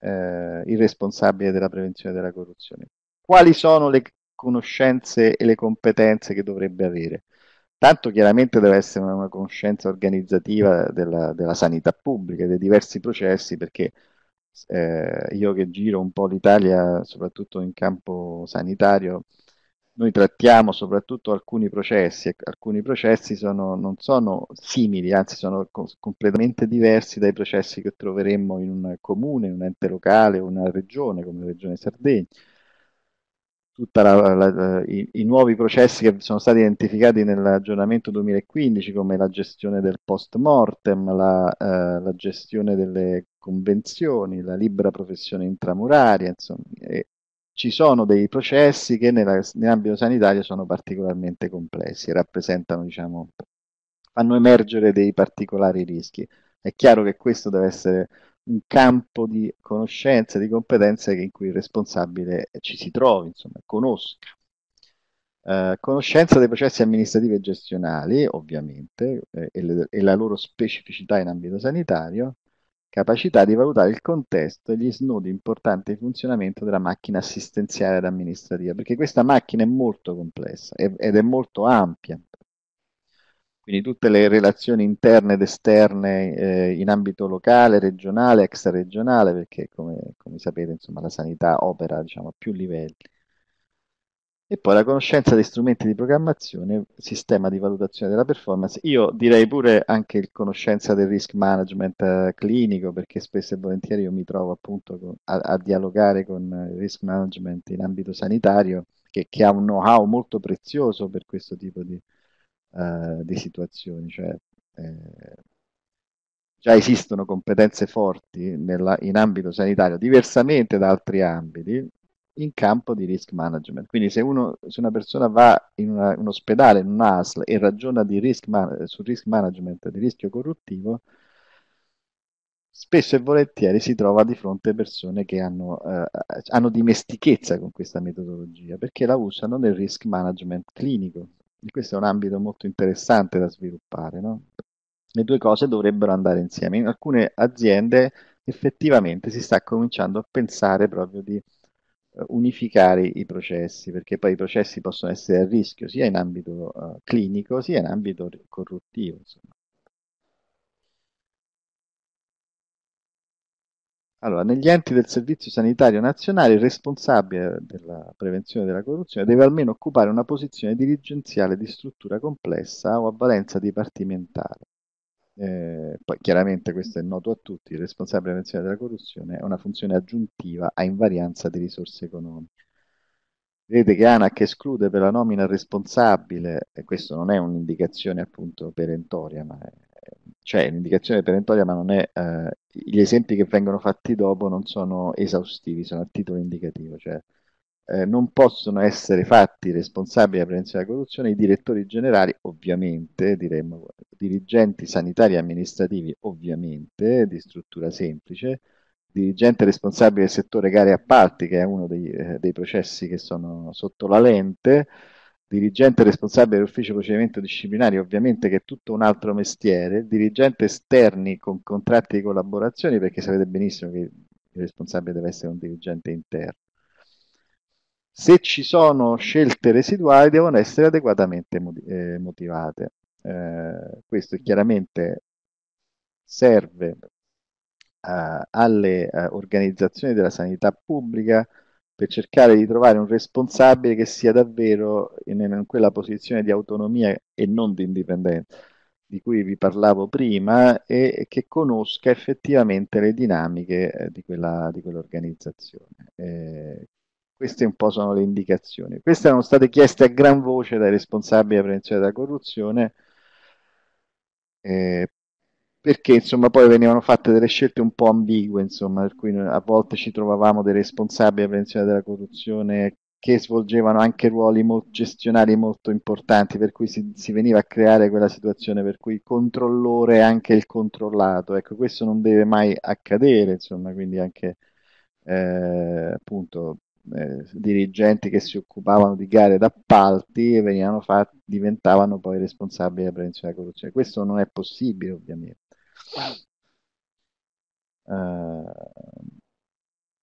Speaker 1: il responsabile della prevenzione della corruzione. Quali sono le conoscenze e le competenze che dovrebbe avere. Tanto chiaramente deve essere una, conoscenza organizzativa della, della, sanità pubblica, dei diversi processi, perché eh, io che giro un po' l'Italia, soprattutto in campo sanitario, noi trattiamo soprattutto alcuni processi, e alcuni processi sono, non sono simili, anzi sono co- completamente diversi dai processi che troveremmo in un comune, un ente locale, una regione come la regione Sardegna tutti i, i, nuovi processi che sono stati identificati nell'aggiornamento 2015 come la gestione del post mortem, la, eh, la gestione delle convenzioni, la libera professione intramuraria, insomma, ci sono dei processi che nella, nell'ambito sanitario sono particolarmente complessi e rappresentano, diciamo, fanno emergere dei particolari rischi. È chiaro che questo deve essere un campo di conoscenze, di competenze in cui il responsabile ci si trovi, insomma, conosca. Eh, conoscenza dei processi amministrativi e gestionali, ovviamente, eh, e, le, e la loro specificità in ambito sanitario, capacità di valutare il contesto e gli snodi importanti di funzionamento della macchina assistenziale ed amministrativa, perché questa macchina è molto complessa ed è molto ampia, quindi tutte le relazioni interne ed esterne eh, in ambito locale, regionale, extraregionale, perché come, come sapete insomma, la sanità opera diciamo, a più livelli. E poi la conoscenza degli strumenti di programmazione, sistema di valutazione della performance. Io direi pure anche la conoscenza del risk management eh, clinico, perché spesso e volentieri io mi trovo appunto con, a, a, dialogare con il risk management in ambito sanitario, che, che ha un know-how molto prezioso per questo tipo di, eh, di situazioni. Cioè, eh, già esistono competenze forti nella, in ambito sanitario, diversamente da altri ambiti, in campo di risk management. Quindi se, uno, se una persona va in una, un ospedale, in un ASL e ragiona di risk man- sul risk management, di rischio corruttivo, spesso e volentieri si trova di fronte a persone che hanno, eh, hanno dimestichezza con questa metodologia perché la usano nel risk management clinico questo è un ambito molto interessante da sviluppare, no? Le due cose dovrebbero andare insieme. In alcune aziende effettivamente si sta cominciando a pensare proprio di eh, unificare i processi, perché poi i processi possono essere a rischio sia in ambito uh, clinico sia in ambito corruttivo. Insomma. Allora, negli enti del Servizio Sanitario Nazionale il responsabile della prevenzione della corruzione deve almeno occupare una posizione dirigenziale di struttura complessa o a valenza dipartimentale. Eh, poi chiaramente questo è noto a tutti, il responsabile della prevenzione della corruzione è una funzione aggiuntiva a invarianza di risorse economiche. Vedete che ANAC esclude per la nomina responsabile, e questo non è un'indicazione appunto perentoria, ma è cioè l'indicazione perentoria, ma non è, eh, gli esempi che vengono fatti dopo non sono esaustivi, sono a titolo indicativo, cioè eh, non possono essere fatti responsabili della prevenzione della corruzione i direttori generali, ovviamente, diremmo, dirigenti sanitari e amministrativi, ovviamente, di struttura semplice, dirigente responsabile del settore gare e appalti, che è uno dei, eh, dei processi che sono sotto la lente, dirigente responsabile dell'ufficio procedimento disciplinare, ovviamente che è tutto un altro mestiere, dirigente esterni con contratti di collaborazione, perché sapete benissimo che il responsabile deve essere un dirigente interno. Se ci sono scelte residuali devono essere adeguatamente eh, motivate. Eh, questo chiaramente serve eh, alle eh, organizzazioni della sanità pubblica, per cercare di trovare un responsabile che sia davvero in, in quella posizione di autonomia e non di indipendenza di cui vi parlavo prima e che conosca effettivamente le dinamiche eh, di, quella, di quell'organizzazione. Eh, queste un po' sono le indicazioni. Queste erano state chieste a gran voce dai responsabili della prevenzione della corruzione, eh, perché insomma poi venivano fatte delle scelte un po' ambigue, insomma, per cui a volte ci trovavamo dei responsabili a prevenzione della corruzione che svolgevano anche ruoli molto gestionali molto importanti, per cui si, si, veniva a creare quella situazione per cui il controllore è anche il controllato. Ecco, questo non deve mai accadere, insomma, quindi anche eh, appunto eh, dirigenti che si occupavano di gare d'appalti venivano fatti, diventavano poi responsabili della prevenzione della corruzione. Questo non è possibile, ovviamente. Uh,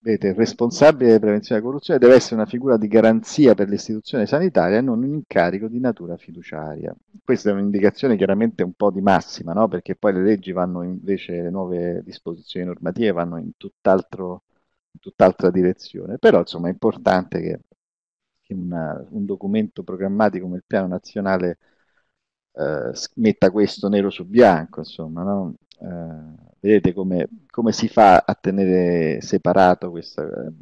Speaker 1: Vedete, il responsabile della prevenzione della corruzione deve essere una figura di garanzia per l'istituzione sanitaria e non un incarico di natura fiduciaria. Questa è un'indicazione chiaramente un po' di massima, no? perché poi le leggi vanno invece, le nuove disposizioni normative vanno in, tutt'altro, in tutt'altra direzione. Però insomma è importante che, che una, un documento programmatico come il piano nazionale eh, metta questo nero su bianco, insomma, no? Eh, vedete come, come, si fa a tenere separato questo, uh,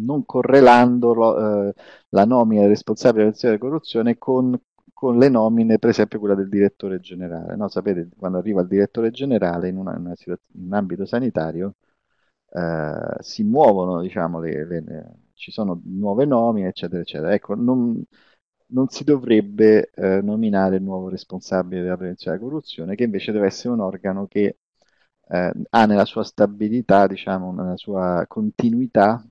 Speaker 1: non correlando lo, uh, la nomina del responsabile dell'azione di corruzione con, con, le nomine, per esempio quella del direttore generale. No, sapete, quando arriva il direttore generale in, una, una in un ambito sanitario, eh, si muovono, diciamo, le, le, le, ci sono nuove nomine, eccetera, eccetera. Ecco, non, non si dovrebbe eh, nominare il nuovo responsabile della prevenzione della corruzione, che invece deve essere un organo che eh, ha nella sua stabilità, diciamo, nella sua continuità.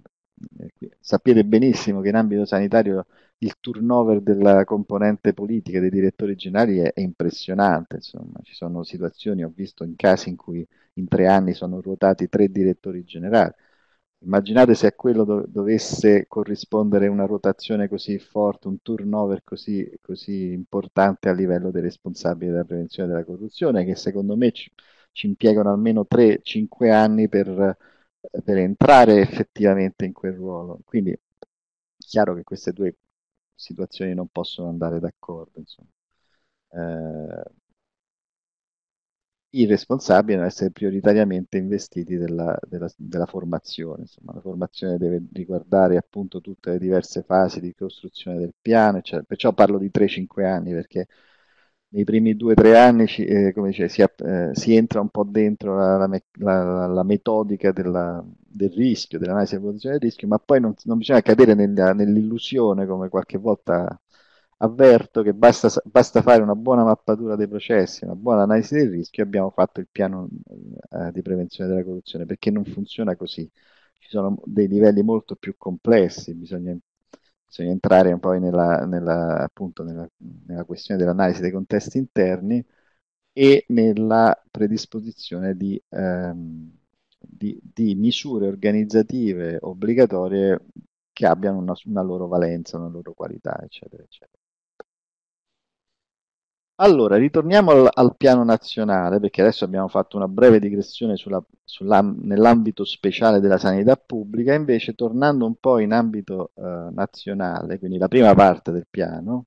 Speaker 1: Eh, Sapete benissimo che in ambito sanitario il turnover della componente politica dei direttori generali è, è impressionante, insomma, ci sono situazioni, ho visto in casi in cui in tre anni sono ruotati tre direttori generali. Immaginate se a quello do- dovesse corrispondere una rotazione così forte, un turnover così, così importante a livello dei responsabili della prevenzione della corruzione, che secondo me ci, ci impiegano almeno 3-5 anni per, per, entrare effettivamente in quel ruolo. Quindi è chiaro che queste due situazioni non possono andare d'accordo. Eh, I responsabili devono essere prioritariamente investiti della, della, della formazione. Insomma. La formazione deve riguardare appunto tutte le diverse fasi di costruzione del piano, eccetera. perciò parlo di 3-5 anni perché nei primi due o tre anni ci, eh, dice, si, eh, si, entra un po' dentro la, la, la, la metodica della, del rischio, dell'analisi della posizione del rischio, ma poi non, non bisogna cadere nella, nell'illusione, come qualche volta avverto, che basta, basta, fare una buona mappatura dei processi, una buona analisi del rischio e abbiamo fatto il piano eh, di prevenzione della corruzione, perché non funziona così. Ci sono dei livelli molto più complessi, bisogna bisogna entrare poi nella, nella, appunto, nella, nella questione dell'analisi dei contesti interni e nella predisposizione di, ehm, di, di misure organizzative obbligatorie che abbiano una, una loro valenza, una loro qualità, eccetera, eccetera. Allora, ritorniamo al, al, piano nazionale, perché adesso abbiamo fatto una breve digressione sulla, sulla, nell'ambito speciale della sanità pubblica, invece tornando un po' in ambito eh, nazionale, quindi la prima parte del piano,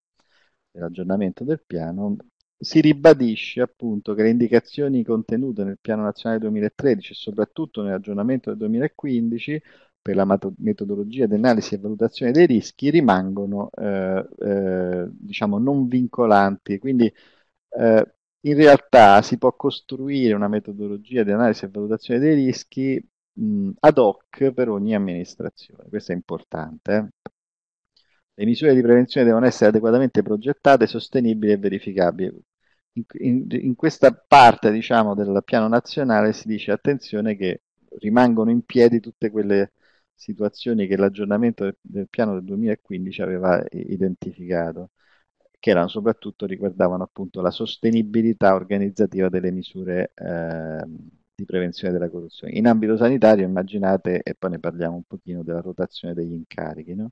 Speaker 1: dell'aggiornamento del piano, si ribadisce appunto che le indicazioni contenute nel piano nazionale 2013 e soprattutto nell'aggiornamento del 2015 per la metodologia di analisi e valutazione dei rischi rimangono eh, eh, diciamo non vincolanti. Quindi eh, in realtà si può costruire una metodologia di analisi e valutazione dei rischi mh, ad hoc per ogni amministrazione. Questo è importante. Eh. Le misure di prevenzione devono essere adeguatamente progettate, sostenibili e verificabili. In, in, in questa parte diciamo, del piano nazionale si dice attenzione che rimangono in piedi tutte quelle situazioni che l'aggiornamento del, piano del 2015 aveva identificato, che erano soprattutto riguardavano appunto la sostenibilità organizzativa delle misure eh, di prevenzione della corruzione. In ambito sanitario immaginate, e poi ne parliamo un pochino, della rotazione degli incarichi, no?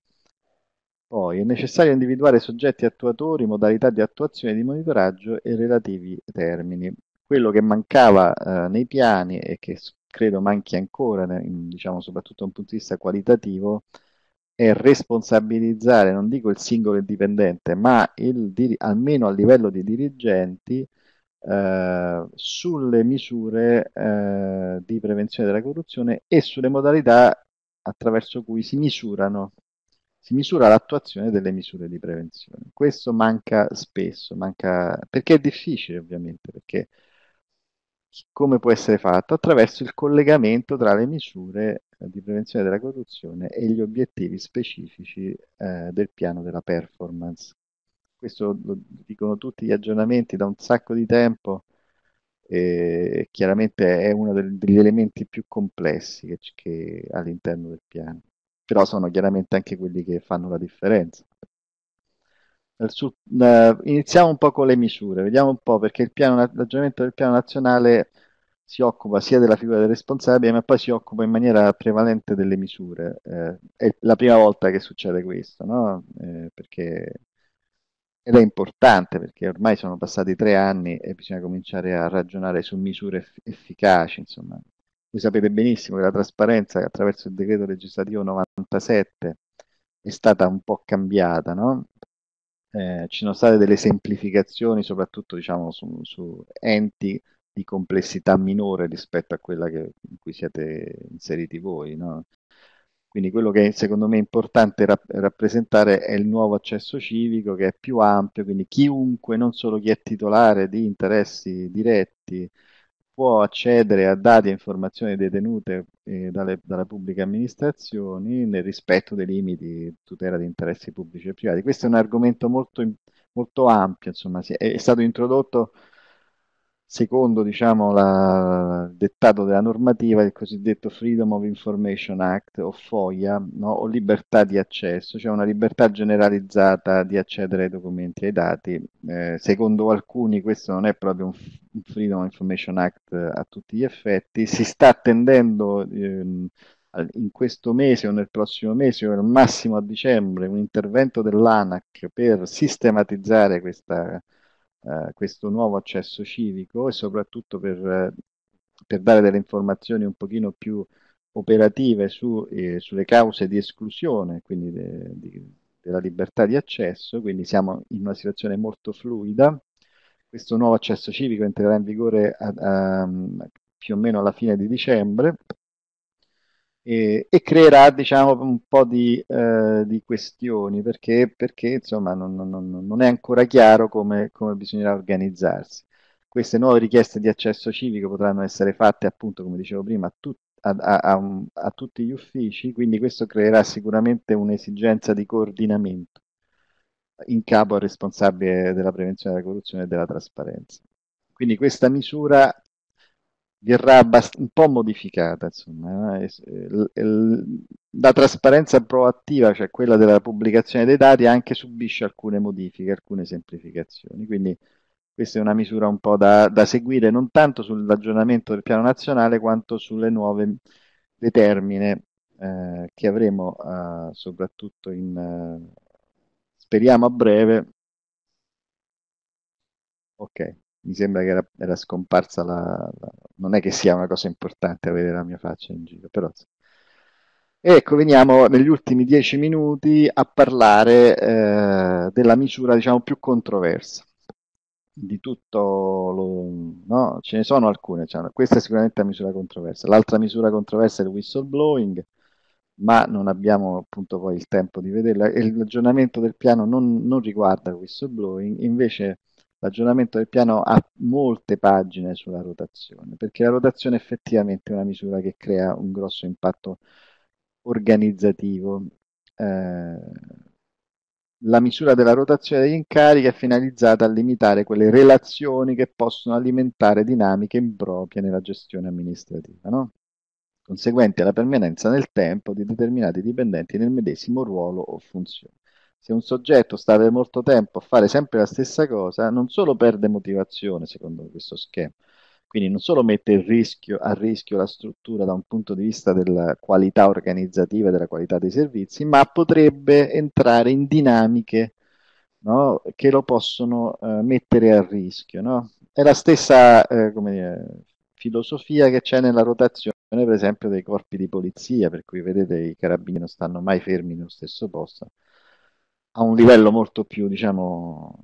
Speaker 1: Poi è necessario individuare soggetti attuatori, modalità di attuazione di monitoraggio e relativi termini. Quello che mancava eh, nei piani e che credo manchi ancora, diciamo soprattutto da un punto di vista qualitativo, è responsabilizzare, non dico il singolo indipendente, ma il, almeno a livello di dirigenti, eh, sulle misure eh, di prevenzione della corruzione e sulle modalità attraverso cui si misurano si misura l'attuazione delle misure di prevenzione. Questo manca spesso, manca... perché è difficile ovviamente, perché come può essere fatto? Attraverso il collegamento tra le misure eh, di prevenzione della corruzione e gli obiettivi specifici eh, del piano della performance. Questo lo dicono tutti gli aggiornamenti da un sacco di tempo e chiaramente è uno del, degli elementi più complessi che, che all'interno del piano, però sono chiaramente anche quelli che fanno la differenza. Sul, eh, iniziamo un po' con le misure, vediamo un po' perché il piano, l'aggiornamento del piano nazionale si occupa sia della figura del responsabile, ma poi si occupa in maniera prevalente delle misure. Eh, è la prima volta che succede questo, no? eh, perché... Ed è importante perché ormai sono passati tre anni e bisogna cominciare a ragionare su misure eff- efficaci. Insomma, voi sapete benissimo che la trasparenza attraverso il decreto legislativo 97 è stata un po' cambiata, no? eh, ci sono state delle semplificazioni, soprattutto diciamo, su, su, enti di complessità minore rispetto a quella che, in cui siete inseriti voi. No? Quindi quello che secondo me è importante rap- rappresentare è il nuovo accesso civico che è più ampio, quindi chiunque, non solo chi è titolare di interessi diretti, può accedere a dati e informazioni detenute eh, dalle, dalle, pubbliche amministrazioni nel rispetto dei limiti di tutela di interessi pubblici e privati. Questo è un argomento molto, molto ampio, insomma, è, è stato introdotto secondo diciamo, la, il dettato della normativa, il cosiddetto Freedom of Information Act o FOIA, no? o libertà di accesso, cioè una libertà generalizzata di accedere ai documenti e ai dati. Eh, secondo alcuni questo non è proprio un, Freedom of Information Act eh, a tutti gli effetti, si sta attendendo ehm, in questo mese o nel prossimo mese o al massimo a dicembre un intervento dell'ANAC per sistematizzare questa eh, questo nuovo accesso civico e soprattutto per, eh, per, dare delle informazioni un pochino più operative su, eh, sulle cause di esclusione, quindi de, di, della libertà di accesso, quindi siamo in una situazione molto fluida. Questo nuovo accesso civico entrerà in vigore a, a, più o meno alla fine di dicembre e, e creerà diciamo, un po' di, eh, di questioni perché, perché insomma, non, non, non, è ancora chiaro come, come bisognerà organizzarsi. Queste nuove richieste di accesso civico potranno essere fatte appunto, come dicevo prima, a tutti a, a, a, tutti gli uffici, quindi questo creerà sicuramente un'esigenza di coordinamento in capo al responsabile della prevenzione della corruzione e della trasparenza. Quindi questa misura birra abbast- un po' modificata, insomma, la trasparenza proattiva, cioè quella della pubblicazione dei dati, anche subisce alcune modifiche, alcune semplificazioni, quindi questa è una misura un po' da, da seguire, non tanto sull'aggiornamento del piano nazionale quanto sulle nuove determine eh, che avremo eh, soprattutto in, eh, speriamo a breve. Ok mi sembra che era, era scomparsa la, la, Non è che sia una cosa importante avere la mia faccia in giro, però... Ecco, veniamo negli ultimi dieci minuti a parlare eh, della misura, diciamo, più controversa di tutto lo, no? ce ne sono alcune cioè, questa è sicuramente la misura controversa l'altra misura controversa è il whistleblowing ma non abbiamo appunto poi il tempo di vederla e l'aggiornamento del piano non, non riguarda il whistleblowing invece l'aggiornamento del piano ha molte pagine sulla rotazione, perché la rotazione è effettivamente una misura che crea un grosso impatto organizzativo. Eh, la misura della rotazione degli incarichi è finalizzata a limitare quelle relazioni che possono alimentare dinamiche improprie nella gestione amministrativa, no? conseguenti alla permanenza nel tempo di determinati dipendenti nel medesimo ruolo o funzione se un soggetto sta per molto tempo a fare sempre la stessa cosa, non solo perde motivazione, secondo questo schema, quindi non solo mette rischio, a rischio la struttura da un punto di vista della qualità organizzativa e della qualità dei servizi, ma potrebbe entrare in dinamiche no, che lo possono eh, mettere a rischio. No? È la stessa eh, dire, filosofia che c'è nella rotazione, per esempio, dei corpi di polizia, per cui vedete i carabinieri non stanno mai fermi nello stesso posto a un livello molto più, diciamo,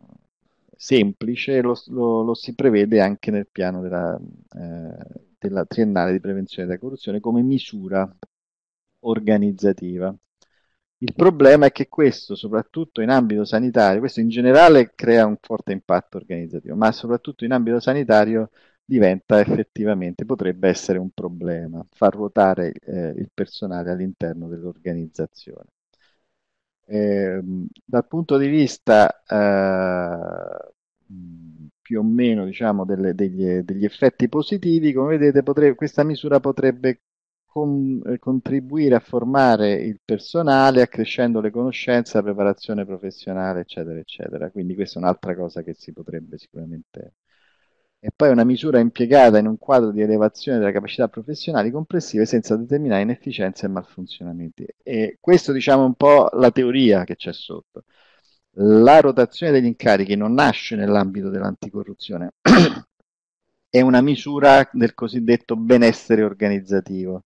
Speaker 1: semplice, lo, lo, lo, si prevede anche nel piano della, eh, della, triennale di prevenzione della corruzione come misura organizzativa. Il problema è che questo, soprattutto in ambito sanitario, questo in generale crea un forte impatto organizzativo, ma soprattutto in ambito sanitario diventa effettivamente, potrebbe essere un problema, far ruotare eh, il personale all'interno dell'organizzazione. Eh, dal punto di vista eh, più o meno diciamo, delle, degli, degli, effetti positivi, come vedete potrebbe, questa misura potrebbe con, eh, contribuire a formare il personale accrescendo le conoscenze, la preparazione professionale, eccetera, eccetera. Quindi questa è un'altra cosa che si potrebbe sicuramente e poi una misura impiegata in un quadro di elevazione delle capacità professionali complessive senza determinare inefficienze e malfunzionamenti. E questo diciamo è un po' la teoria che c'è sotto. La rotazione degli incarichi non nasce nell'ambito dell'anticorruzione, è una misura del cosiddetto benessere organizzativo.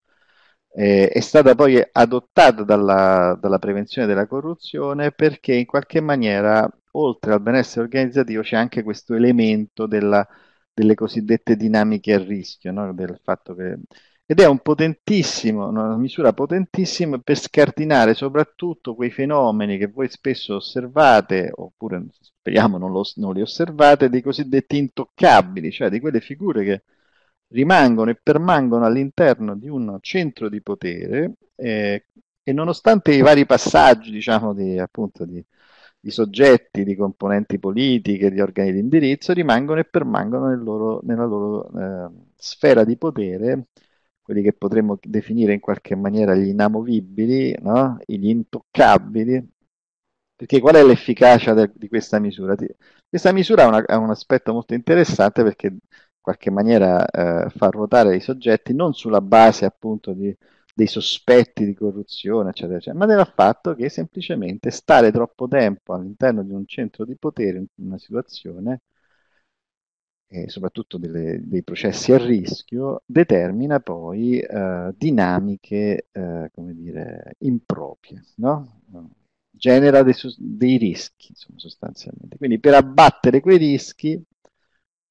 Speaker 1: Eh, è stata poi adottata dalla, dalla prevenzione della corruzione perché in qualche maniera, oltre al benessere organizzativo, c'è anche questo elemento della delle cosiddette dinamiche a rischio, no? del fatto che... Ed è un una misura potentissima per scardinare soprattutto quei fenomeni che voi spesso osservate, oppure speriamo non, lo, non li osservate, dei cosiddetti intoccabili, cioè di quelle figure che rimangono e permangono all'interno di un centro di potere eh, e nonostante i vari passaggi, diciamo, di, appunto, di di soggetti, di componenti politiche, di organi di indirizzo, rimangono e permangono nel loro, nella loro eh, sfera di potere, quelli che potremmo definire in qualche maniera gli inamovibili, no? gli intoccabili, perché qual è l'efficacia de- di questa misura? Ti- questa misura ha, una, ha, un aspetto molto interessante perché in qualche maniera eh, fa ruotare i soggetti non sulla base appunto di dei sospetti di corruzione, eccetera, eccetera, ma del fatto che semplicemente stare troppo tempo all'interno di un centro di potere, in una situazione, e soprattutto delle, dei processi a rischio, determina poi eh, dinamiche, eh, come dire, improprie, no? genera dei, dei rischi, insomma, sostanzialmente. Quindi per abbattere quei rischi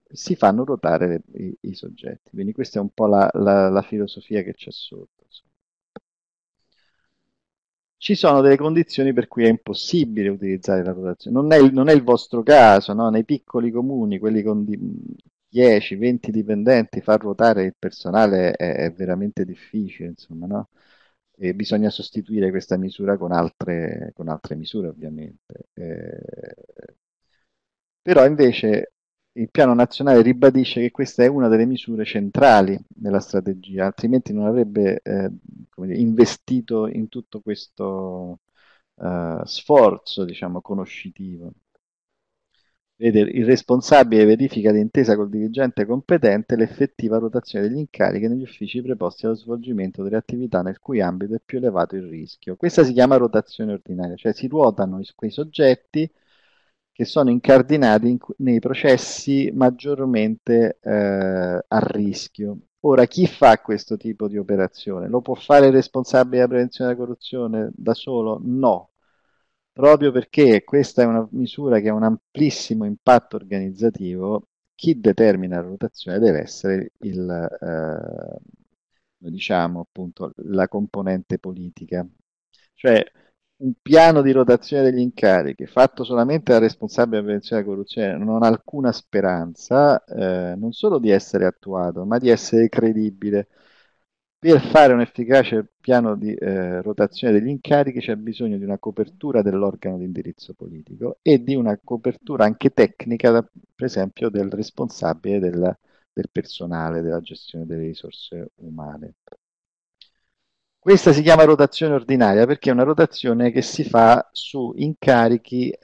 Speaker 1: si fanno ruotare le, i, i, soggetti. Quindi questa è un po' la, la, la filosofia che c'è sotto ci sono delle condizioni per cui è impossibile utilizzare la rotazione. Non è il, non è il vostro caso, no? nei piccoli comuni, quelli con di, 10-20 dipendenti, far ruotare il personale è, è veramente difficile, insomma, no? E bisogna sostituire questa misura con altre, con altre misure, ovviamente. Eh, però invece il piano nazionale ribadisce che questa è una delle misure centrali della strategia, altrimenti non avrebbe eh, dire, investito in tutto questo eh, sforzo diciamo, conoscitivo. il responsabile verifica d'intesa col dirigente competente l'effettiva rotazione degli incarichi negli uffici preposti allo svolgimento delle attività nel cui ambito è più elevato il rischio. Questa si chiama rotazione ordinaria, cioè si ruotano quei soggetti che sono incardinati in, nei processi maggiormente eh, a rischio. Ora, chi fa questo tipo di operazione? Lo può fare il responsabile della prevenzione della corruzione da solo? No, proprio perché questa è una misura che ha un amplissimo impatto organizzativo. Chi determina la rotazione deve essere il, eh, diciamo appunto, la componente politica. Cioè, un piano di rotazione degli incarichi fatto solamente da responsabile della prevenzione della corruzione non ha alcuna speranza eh, non solo di essere attuato, ma di essere credibile. Per fare un efficace piano di eh, rotazione degli incarichi c'è bisogno di una copertura dell'organo di indirizzo politico e di una copertura anche tecnica, da, per esempio, del responsabile della, del personale, della gestione delle risorse umane. Questa si chiama rotazione ordinaria perché è una rotazione che si fa su incarichi eh,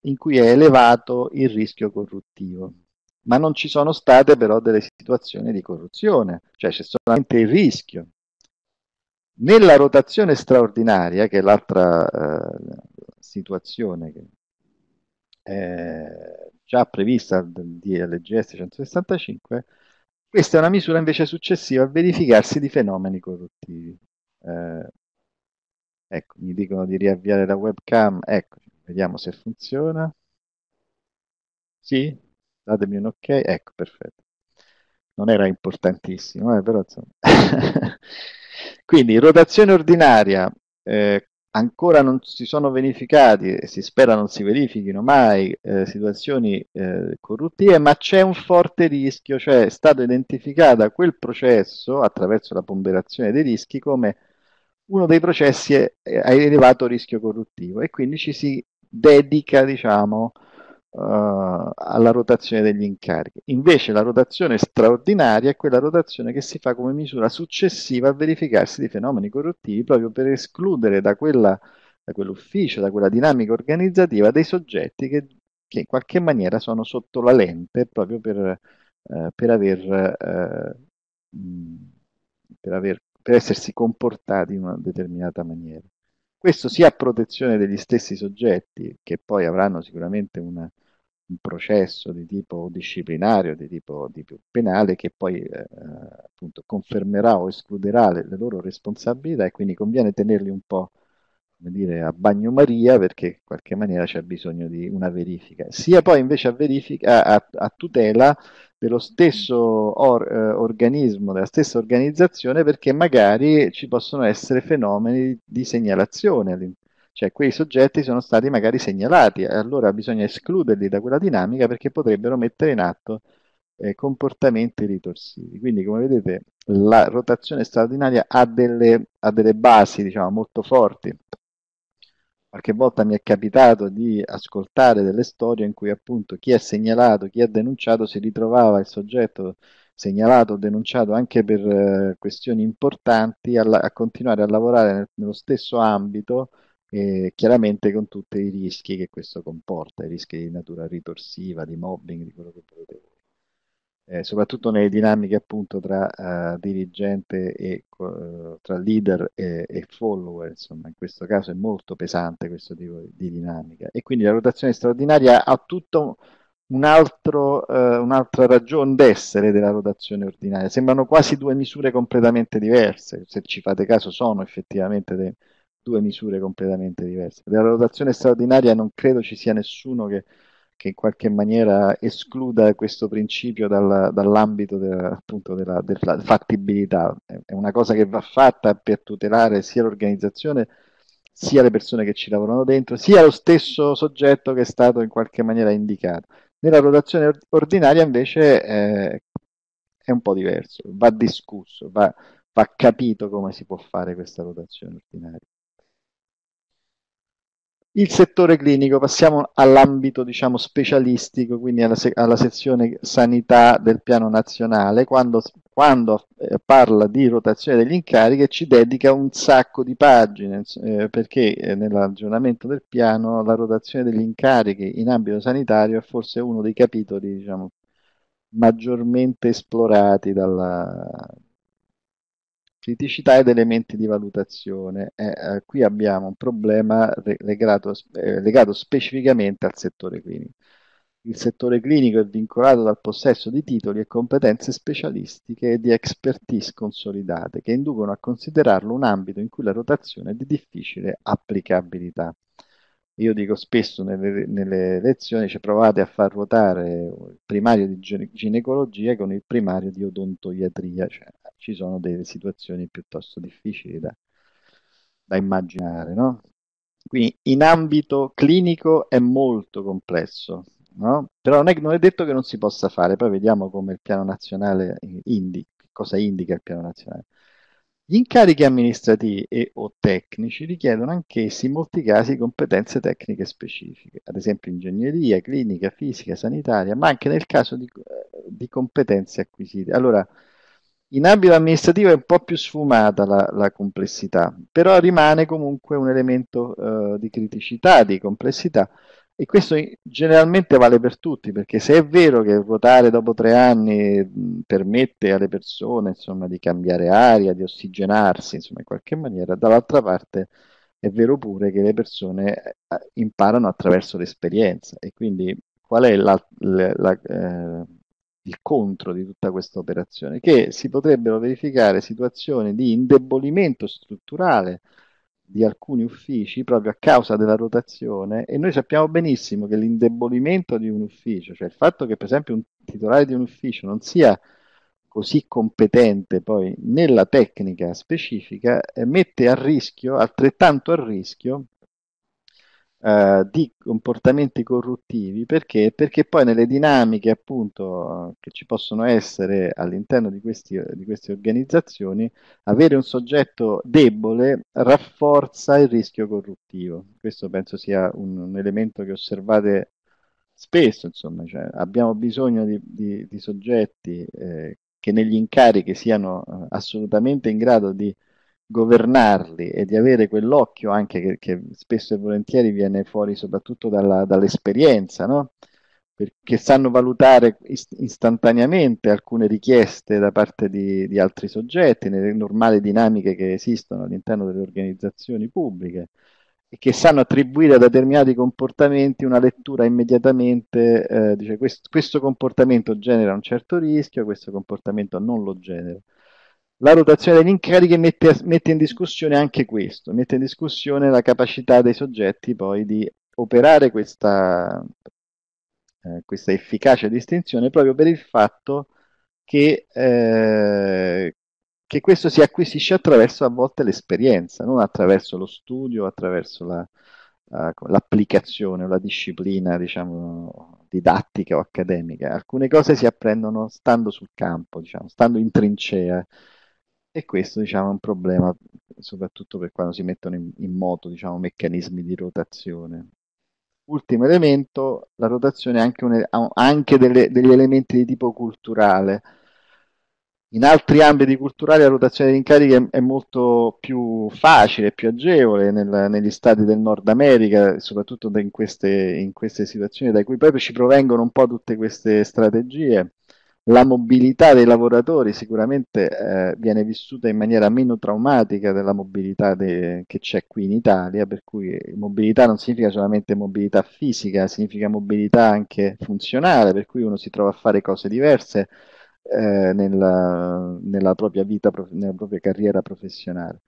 Speaker 1: in cui è elevato il rischio corruttivo. Ma non ci sono state però delle situazioni di corruzione, cioè c'è solamente il rischio. Nella rotazione straordinaria, che è l'altra eh, situazione che è già prevista dal DLGS 165, questa è una misura invece successiva al verificarsi di fenomeni corruttivi eh, ecco, mi dicono di riavviare la webcam, ecco, vediamo se funziona. Sì, datemi un ok, ecco, perfetto. Non era importantissimo, eh, però insomma. Quindi rotazione ordinaria, eh, ancora non si sono verificati e si spera non si verifichino mai eh, situazioni eh, corruttive, ma c'è un forte rischio, cioè è stato identificato quel processo attraverso la ponderazione dei rischi come uno dei processi è, a elevato rischio corruttivo e quindi ci si dedica, diciamo, uh, alla rotazione degli incarichi. Invece la rotazione straordinaria è quella rotazione che si fa come misura successiva a verificarsi di fenomeni corruttivi proprio per escludere da, quella, da quell'ufficio, da quella dinamica organizzativa dei soggetti che, che, in qualche maniera sono sotto la lente proprio per, uh, per aver... Uh, mh, per aver per essersi comportati in una determinata maniera. Questo sia a protezione degli stessi soggetti, che poi avranno sicuramente una, un processo di tipo disciplinario, di tipo, di tipo penale, che poi eh, eh appunto confermerà o escluderà le, le, loro responsabilità e quindi conviene tenerli un po' dire, a bagnomaria perché in qualche maniera c'è bisogno di una verifica, sia poi invece a, verifica, a, a tutela dello stesso or, eh, organismo, della stessa organizzazione, perché magari ci possono essere fenomeni di segnalazione, cioè quei soggetti sono stati magari segnalati, allora bisogna escluderli da quella dinamica perché potrebbero mettere in atto eh, comportamenti ritorsivi. Quindi, come vedete, la rotazione straordinaria ha delle, ha delle basi diciamo, molto forti qualche volta mi è capitato di ascoltare delle storie in cui appunto chi è segnalato, chi è denunciato si ritrovava il soggetto segnalato o denunciato anche per eh, questioni importanti a, la- a, continuare a lavorare nel- nello stesso ambito eh, chiaramente con tutti i rischi che questo comporta, i rischi di natura ritorsiva, di mobbing, di quello che volete voi eh, soprattutto nelle dinamiche appunto tra uh, dirigente e eh, tra leader e, e, follower, insomma, in questo caso è molto pesante questo tipo di dinamica. E quindi la rotazione straordinaria ha tutto un altro, uh, un'altra ragione d'essere della rotazione ordinaria. Sembrano quasi due misure completamente diverse, se ci fate caso sono effettivamente de- due misure completamente diverse. Della rotazione straordinaria non credo ci sia nessuno che che in qualche maniera escluda questo principio dal, dall'ambito de, appunto della, della, fattibilità. È una cosa che va fatta per tutelare sia l'organizzazione, sia le persone che ci lavorano dentro, sia lo stesso soggetto che è stato in qualche maniera indicato. Nella rotazione ordinaria invece eh, è un po' diverso, va discusso, va, va capito come si può fare questa rotazione ordinaria. Il settore clinico, passiamo all'ambito diciamo, specialistico, quindi alla, se- alla, sezione sanità del piano nazionale, quando, quando eh, parla di rotazione degli incarichi ci dedica un sacco di pagine, eh, perché eh, nell'aggiornamento del piano la rotazione degli incarichi in ambito sanitario è forse uno dei capitoli diciamo, maggiormente esplorati dalla, Criticità ed elementi di valutazione. Eh, eh, qui abbiamo un problema legato, eh, legato, specificamente al settore clinico. Il settore clinico è vincolato dal possesso di titoli e competenze specialistiche e di expertise consolidate che inducono a considerarlo un ambito in cui la rotazione è di difficile applicabilità io dico spesso nelle, nelle lezioni, cioè provate a far ruotare il primario di ginecologia con il primario di odontoiatria, cioè, ci sono delle situazioni piuttosto difficili da, da immaginare. No? Quindi in ambito clinico è molto complesso, no? però non è, non è, detto che non si possa fare, poi vediamo come il piano nazionale indica, cosa indica il piano nazionale. Gli incarichi amministrativi e o tecnici richiedono anch'essi in molti casi competenze tecniche specifiche, ad esempio ingegneria, clinica, fisica, sanitaria, ma anche nel caso di, eh, di competenze acquisite. Allora, in ambito amministrativo è un po' più sfumata la, la complessità, però rimane comunque un elemento eh, di criticità, di complessità, e questo generalmente vale per tutti, perché se è vero che ruotare dopo tre anni permette alle persone insomma, di cambiare aria, di ossigenarsi, insomma, in qualche maniera, dall'altra parte è vero pure che le persone eh, imparano attraverso l'esperienza e quindi qual è la, la, la, eh, il contro di tutta questa operazione? Che si potrebbero verificare situazioni di indebolimento strutturale di alcuni uffici proprio a causa della rotazione e noi sappiamo benissimo che l'indebolimento di un ufficio, cioè il fatto che per esempio un titolare di un ufficio non sia così competente poi nella tecnica specifica, eh, mette a rischio, altrettanto a rischio, eh, di comportamenti corruttivi perché? perché poi nelle dinamiche appunto che ci possono essere all'interno di, questi, di queste organizzazioni avere un soggetto debole rafforza il rischio corruttivo questo penso sia un, un elemento che osservate spesso insomma cioè, abbiamo bisogno di, di, di soggetti eh, che negli incarichi siano eh, assolutamente in grado di governarli e di avere quell'occhio anche che, che spesso e volentieri viene fuori soprattutto dalla, dall'esperienza, no? perché sanno valutare istantaneamente alcune richieste da parte di, di, altri soggetti nelle normali dinamiche che esistono all'interno delle organizzazioni pubbliche e che sanno attribuire a determinati comportamenti una lettura immediatamente, eh, dice quest- questo comportamento genera un certo rischio, questo comportamento non lo genera la rotazione degli incarichi mette, mette, in discussione anche questo, mette in discussione la capacità dei soggetti poi di operare questa, eh, questa efficace distinzione proprio per il fatto che, eh, che questo si acquisisce attraverso a volte l'esperienza, non attraverso lo studio, attraverso la, l'applicazione o la disciplina diciamo, didattica o accademica. Alcune cose si apprendono stando sul campo, diciamo, stando in trincea, e questo diciamo, è un problema, soprattutto per quando si mettono in, in moto diciamo, meccanismi di rotazione. Ultimo elemento, la rotazione ha anche, un, anche delle, degli elementi di tipo culturale. In altri ambiti culturali la rotazione di incarichi è, è, molto più facile, più agevole nel, negli stati del Nord America, soprattutto in queste, in queste situazioni da cui proprio ci provengono un po' tutte queste strategie la mobilità dei lavoratori sicuramente eh, viene vissuta in maniera meno traumatica della mobilità de- che c'è qui in Italia, per cui mobilità non significa solamente mobilità fisica, significa mobilità anche funzionale, per cui uno si trova a fare cose diverse eh, nella, nella propria vita, nella propria carriera professionale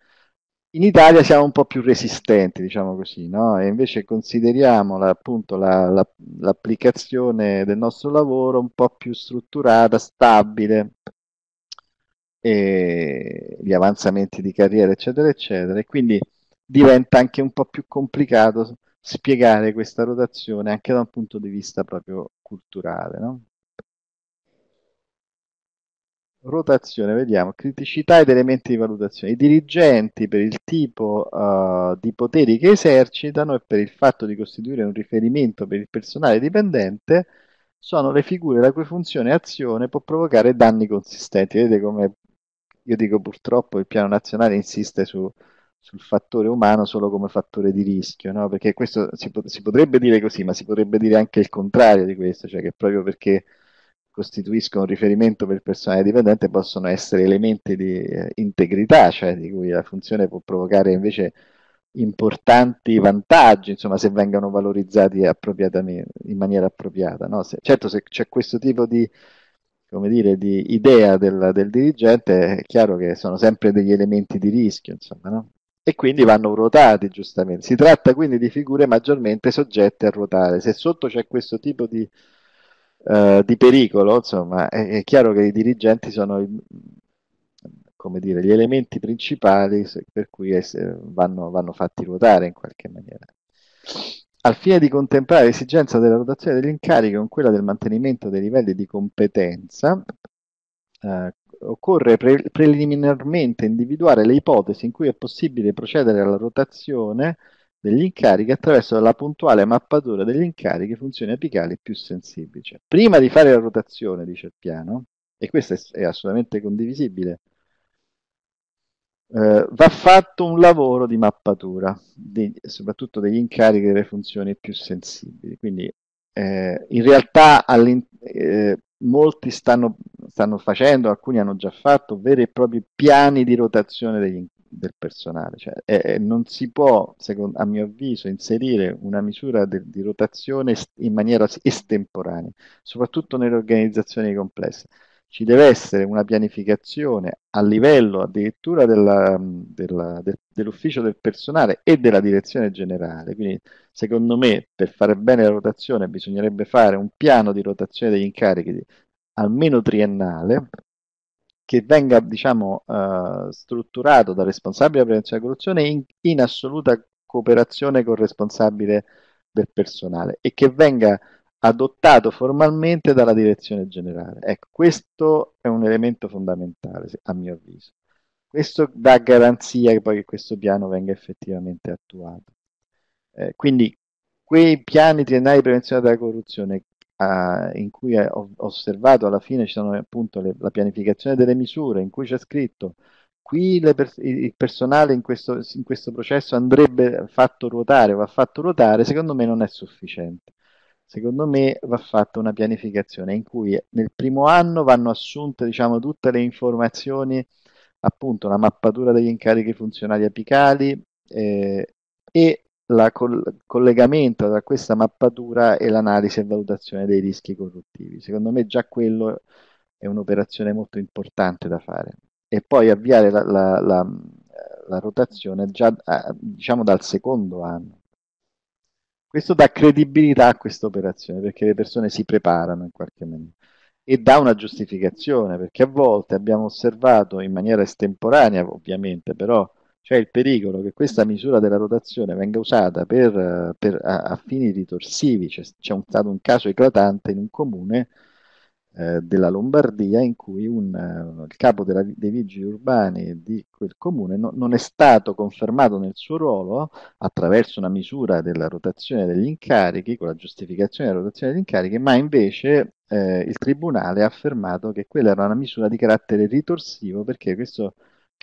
Speaker 1: in Italia siamo un po' più resistenti, diciamo così, no? e invece consideriamo la, appunto la, la, l'applicazione del nostro lavoro un po' più strutturata, stabile, gli avanzamenti di carriera, eccetera, eccetera, e quindi diventa anche un po' più complicato spiegare questa rotazione anche da un punto di vista proprio culturale. No? rotazione, vediamo, criticità ed elementi di valutazione. I dirigenti per il tipo uh, di poteri che esercitano e per il fatto di costituire un riferimento per il personale dipendente sono le figure la cui funzione e azione può provocare danni consistenti. Vedete come io dico purtroppo il piano nazionale insiste su, sul fattore umano solo come fattore di rischio, no? perché questo si, si potrebbe dire così, ma si potrebbe dire anche il contrario di questo, cioè che proprio perché costituiscono riferimento per il personale dipendente possono essere elementi di eh, integrità, cioè di cui la funzione può provocare invece importanti vantaggi, insomma, se vengono valorizzati in maniera appropriata. No? Se, certo, se c'è questo tipo di, dire, di idea del, del, dirigente, è chiaro che sono sempre degli elementi di rischio, insomma, no? e quindi vanno ruotati giustamente. Si tratta quindi di figure maggiormente soggette a ruotare. Se sotto c'è questo tipo di eh, di pericolo, insomma, è, è, chiaro che i dirigenti sono il, come dire, gli elementi principali per cui è, vanno, vanno fatti ruotare in qualche maniera. Al fine di contemplare l'esigenza della rotazione degli incarichi con quella del mantenimento dei livelli di competenza, eh, occorre pre- preliminarmente individuare le ipotesi in cui è possibile procedere alla rotazione degli incarichi attraverso la puntuale mappatura degli incarichi e funzioni apicali più sensibili. Cioè, prima di fare la rotazione, dice il piano, e questo è, è assolutamente condivisibile, eh, va fatto un lavoro di mappatura, di, soprattutto degli incarichi e delle funzioni più sensibili. Quindi eh, in realtà eh, molti stanno, stanno facendo, alcuni hanno già fatto, veri e propri piani di rotazione degli incarichi del personale. Cioè, eh, non si può, secondo, a mio avviso, inserire una misura de, di rotazione in maniera estemporanea, soprattutto nelle organizzazioni complesse. Ci deve essere una pianificazione a livello addirittura della, della, de, dell'ufficio del personale e della direzione generale. Quindi, secondo me, per fare bene la rotazione bisognerebbe fare un piano di rotazione degli incarichi almeno triennale, che venga diciamo, uh, strutturato dal responsabile della prevenzione della corruzione in, in, assoluta cooperazione con il responsabile del personale e che venga adottato formalmente dalla direzione generale. Ecco, questo è un elemento fondamentale, a mio avviso. Questo dà garanzia che poi questo piano venga effettivamente attuato. Eh, quindi quei piani triennali di prevenzione della corruzione eh, in cui ho osservato alla fine ci sono appunto le, la pianificazione delle misure in cui c'è scritto qui pers- il personale in questo, in questo, processo andrebbe fatto ruotare, va fatto ruotare, secondo me non è sufficiente. Secondo me va fatta una pianificazione in cui nel primo anno vanno assunte diciamo, tutte le informazioni, appunto la mappatura degli incarichi funzionali apicali eh, e il col- collegamento tra questa mappatura e l'analisi e valutazione dei rischi corruttivi. Secondo me già quello è un'operazione molto importante da fare. E poi avviare la, la, la, la rotazione già eh, diciamo dal secondo anno. Questo dà credibilità a questa operazione perché le persone si preparano in qualche modo e dà una giustificazione perché a volte abbiamo osservato in maniera estemporanea ovviamente però c'è il pericolo che questa misura della rotazione venga usata per, per, a, a, fini ritorsivi. C'è, c'è un, stato un caso eclatante in un comune eh, della Lombardia in cui un, eh, il capo della, dei vigili urbani di quel comune no, non è stato confermato nel suo ruolo attraverso una misura della rotazione degli incarichi, con la giustificazione della rotazione degli incarichi, ma invece eh, il tribunale ha affermato che quella era una misura di carattere ritorsivo perché questo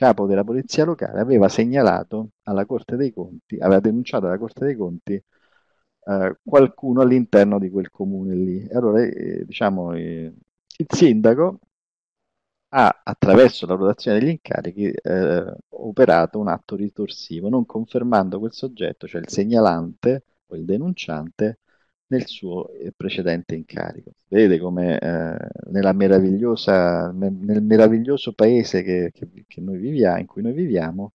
Speaker 1: capo della polizia locale aveva segnalato alla Corte dei Conti, aveva denunciato alla Corte dei Conti eh, qualcuno all'interno di quel comune lì. E allora, eh, diciamo, eh, il sindaco ha, attraverso la rotazione degli incarichi, eh, operato un atto ritorsivo, non confermando quel soggetto, cioè il segnalante o il denunciante, nel suo eh, precedente incarico. Vede come eh, nel meraviglioso paese che, che, che viviamo, in cui noi viviamo,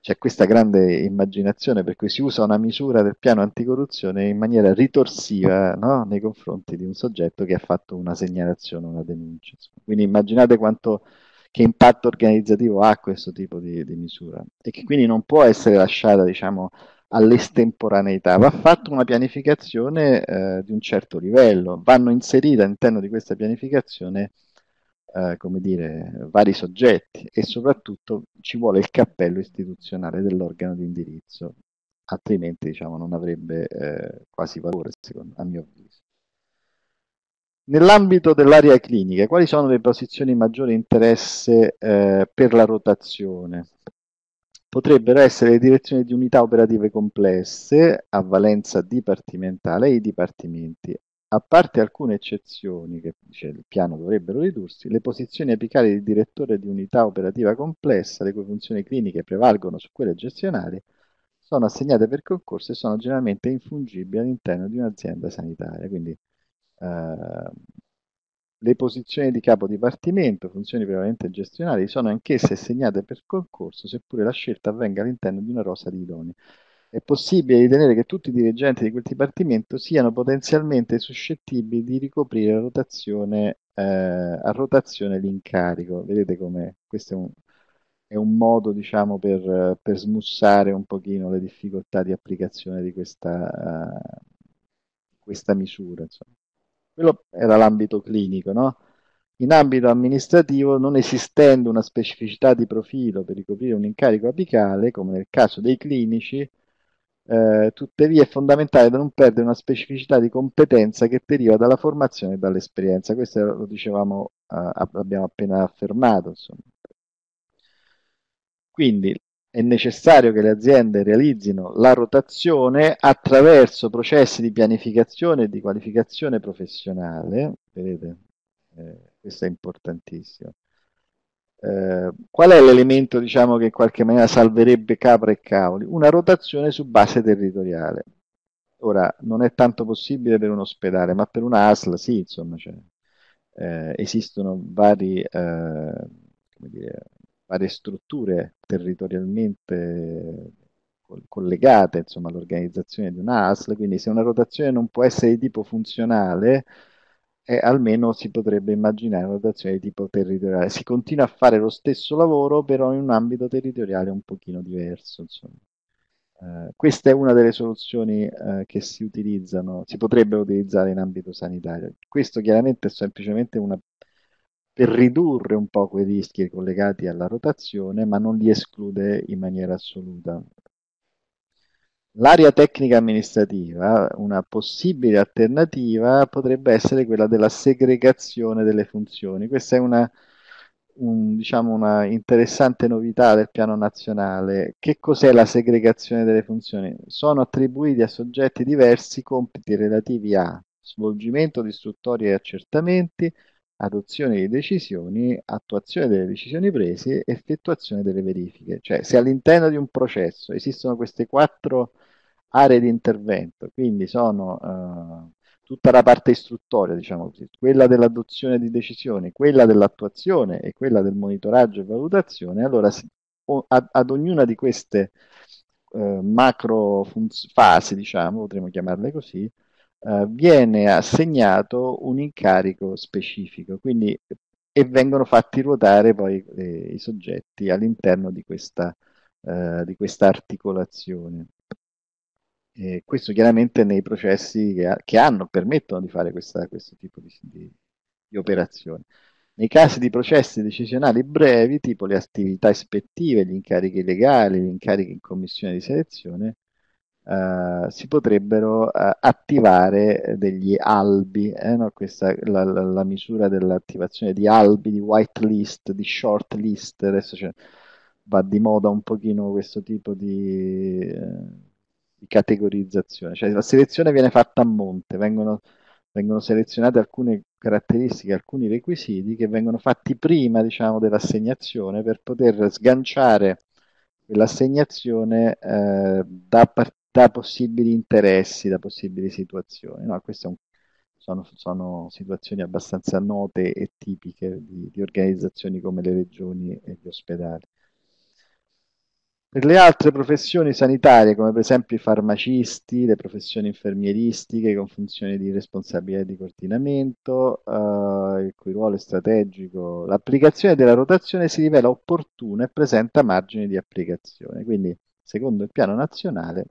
Speaker 1: c'è questa grande immaginazione per cui si usa una misura del piano anticorruzione in maniera ritorsiva no? nei confronti di un soggetto che ha fatto una segnalazione, una denuncia. Quindi immaginate quanto, che impatto organizzativo ha questo tipo di, di misura e che quindi non può essere lasciata, diciamo, all'estemporaneità, va fatta una pianificazione eh, di un certo livello, vanno inserite all'interno di questa pianificazione eh, come dire, vari soggetti e soprattutto ci vuole il cappello istituzionale dell'organo di indirizzo, altrimenti diciamo, non avrebbe eh, quasi valore secondo, a mio avviso. Nell'ambito dell'area clinica, quali sono le posizioni di maggiore interesse eh, per la rotazione? potrebbero essere direzioni di unità operative complesse a valenza dipartimentale e i dipartimenti. A parte alcune eccezioni che dice il piano dovrebbero ridursi, le posizioni apicali di direttore di unità operativa complessa, le cui funzioni cliniche prevalgono su quelle gestionali, sono assegnate per concorso e sono generalmente infungibili all'interno di un'azienda sanitaria. Quindi eh, le posizioni di capo dipartimento, funzioni prevalentemente gestionali, sono anch'esse assegnate per concorso, seppure la scelta avvenga all'interno di una rosa di idonei. È possibile ritenere che tutti i dirigenti di quel dipartimento siano potenzialmente suscettibili di ricoprire a rotazione, eh, a rotazione l'incarico. Vedete come questo è un, è un modo diciamo, per, per, smussare un pochino le difficoltà di applicazione di questa, uh, questa misura. Insomma quello era l'ambito clinico, no? In ambito amministrativo, non esistendo una specificità di profilo per ricoprire un incarico apicale, come nel caso dei clinici, eh, tuttavia è fondamentale da non perdere una specificità di competenza che deriva dalla formazione e dall'esperienza. Questo lo dicevamo, eh, abbiamo appena affermato. Insomma. Quindi è necessario che le aziende realizzino la rotazione attraverso processi di pianificazione e di qualificazione professionale, vedete, eh, questo è importantissimo. Eh, qual è l'elemento diciamo, che in qualche maniera salverebbe capra e cavoli? Una rotazione su base territoriale. Ora, non è tanto possibile per un ospedale, ma per una ASL sì, insomma, cioè, eh, esistono vari... Eh, dire, varie strutture territorialmente collegate insomma, all'organizzazione di un'ASL, quindi se una rotazione non può essere di tipo funzionale, eh, almeno si potrebbe immaginare una rotazione di tipo territoriale. Si continua a fare lo stesso lavoro, però in un ambito territoriale un pochino diverso. Eh, questa è una delle soluzioni eh, che si utilizzano, si potrebbero utilizzare in ambito sanitario. Questo chiaramente è semplicemente una per ridurre un po' quei rischi collegati alla rotazione, ma non li esclude in maniera assoluta. L'area tecnica amministrativa, una possibile alternativa, potrebbe essere quella della segregazione delle funzioni. Questa è una, un, diciamo, una interessante novità del piano nazionale. Che cos'è la segregazione delle funzioni? Sono attribuiti a soggetti diversi compiti relativi a svolgimento di istruttori e accertamenti, adozione di decisioni, attuazione delle decisioni prese, effettuazione delle verifiche. Cioè se all'interno di un processo esistono queste quattro aree di intervento, quindi sono eh, tutta la parte istruttoria, diciamo così, quella dell'adozione di decisioni, quella dell'attuazione e quella del monitoraggio e valutazione, allora o, ad, ad, ognuna di queste eh, macro fasi, diciamo, potremmo chiamarle così, eh, viene assegnato un incarico specifico, quindi e vengono fatti ruotare poi le, eh, i soggetti all'interno di questa, eh, di questa articolazione. E questo chiaramente nei processi che, ha, che, hanno, permettono di fare questa, questo tipo di, di, di operazione. Nei casi di processi decisionali brevi, tipo le attività ispettive, gli incarichi legali, gli incarichi in commissione di selezione, eh, si potrebbero eh, attivare degli albi, eh, no? questa la, la, la, misura dell'attivazione di albi, di whitelist, di shortlist, adesso cioè, va di moda un pochino questo tipo di, eh, di categorizzazione, cioè la selezione viene fatta a monte, vengono vengono selezionate alcune caratteristiche, alcuni requisiti che vengono fatti prima diciamo, dell'assegnazione per poter sganciare l'assegnazione eh, da, da possibili interessi, da possibili situazioni. No, queste sono, sono, situazioni abbastanza note e tipiche di, di, organizzazioni come le regioni e gli ospedali. Per le altre professioni sanitarie, come per esempio i farmacisti, le professioni infermieristiche con funzioni di responsabilità di coordinamento, eh, il cui ruolo è strategico, l'applicazione della rotazione si rivela opportuna e presenta margini di applicazione. Quindi, secondo il piano nazionale,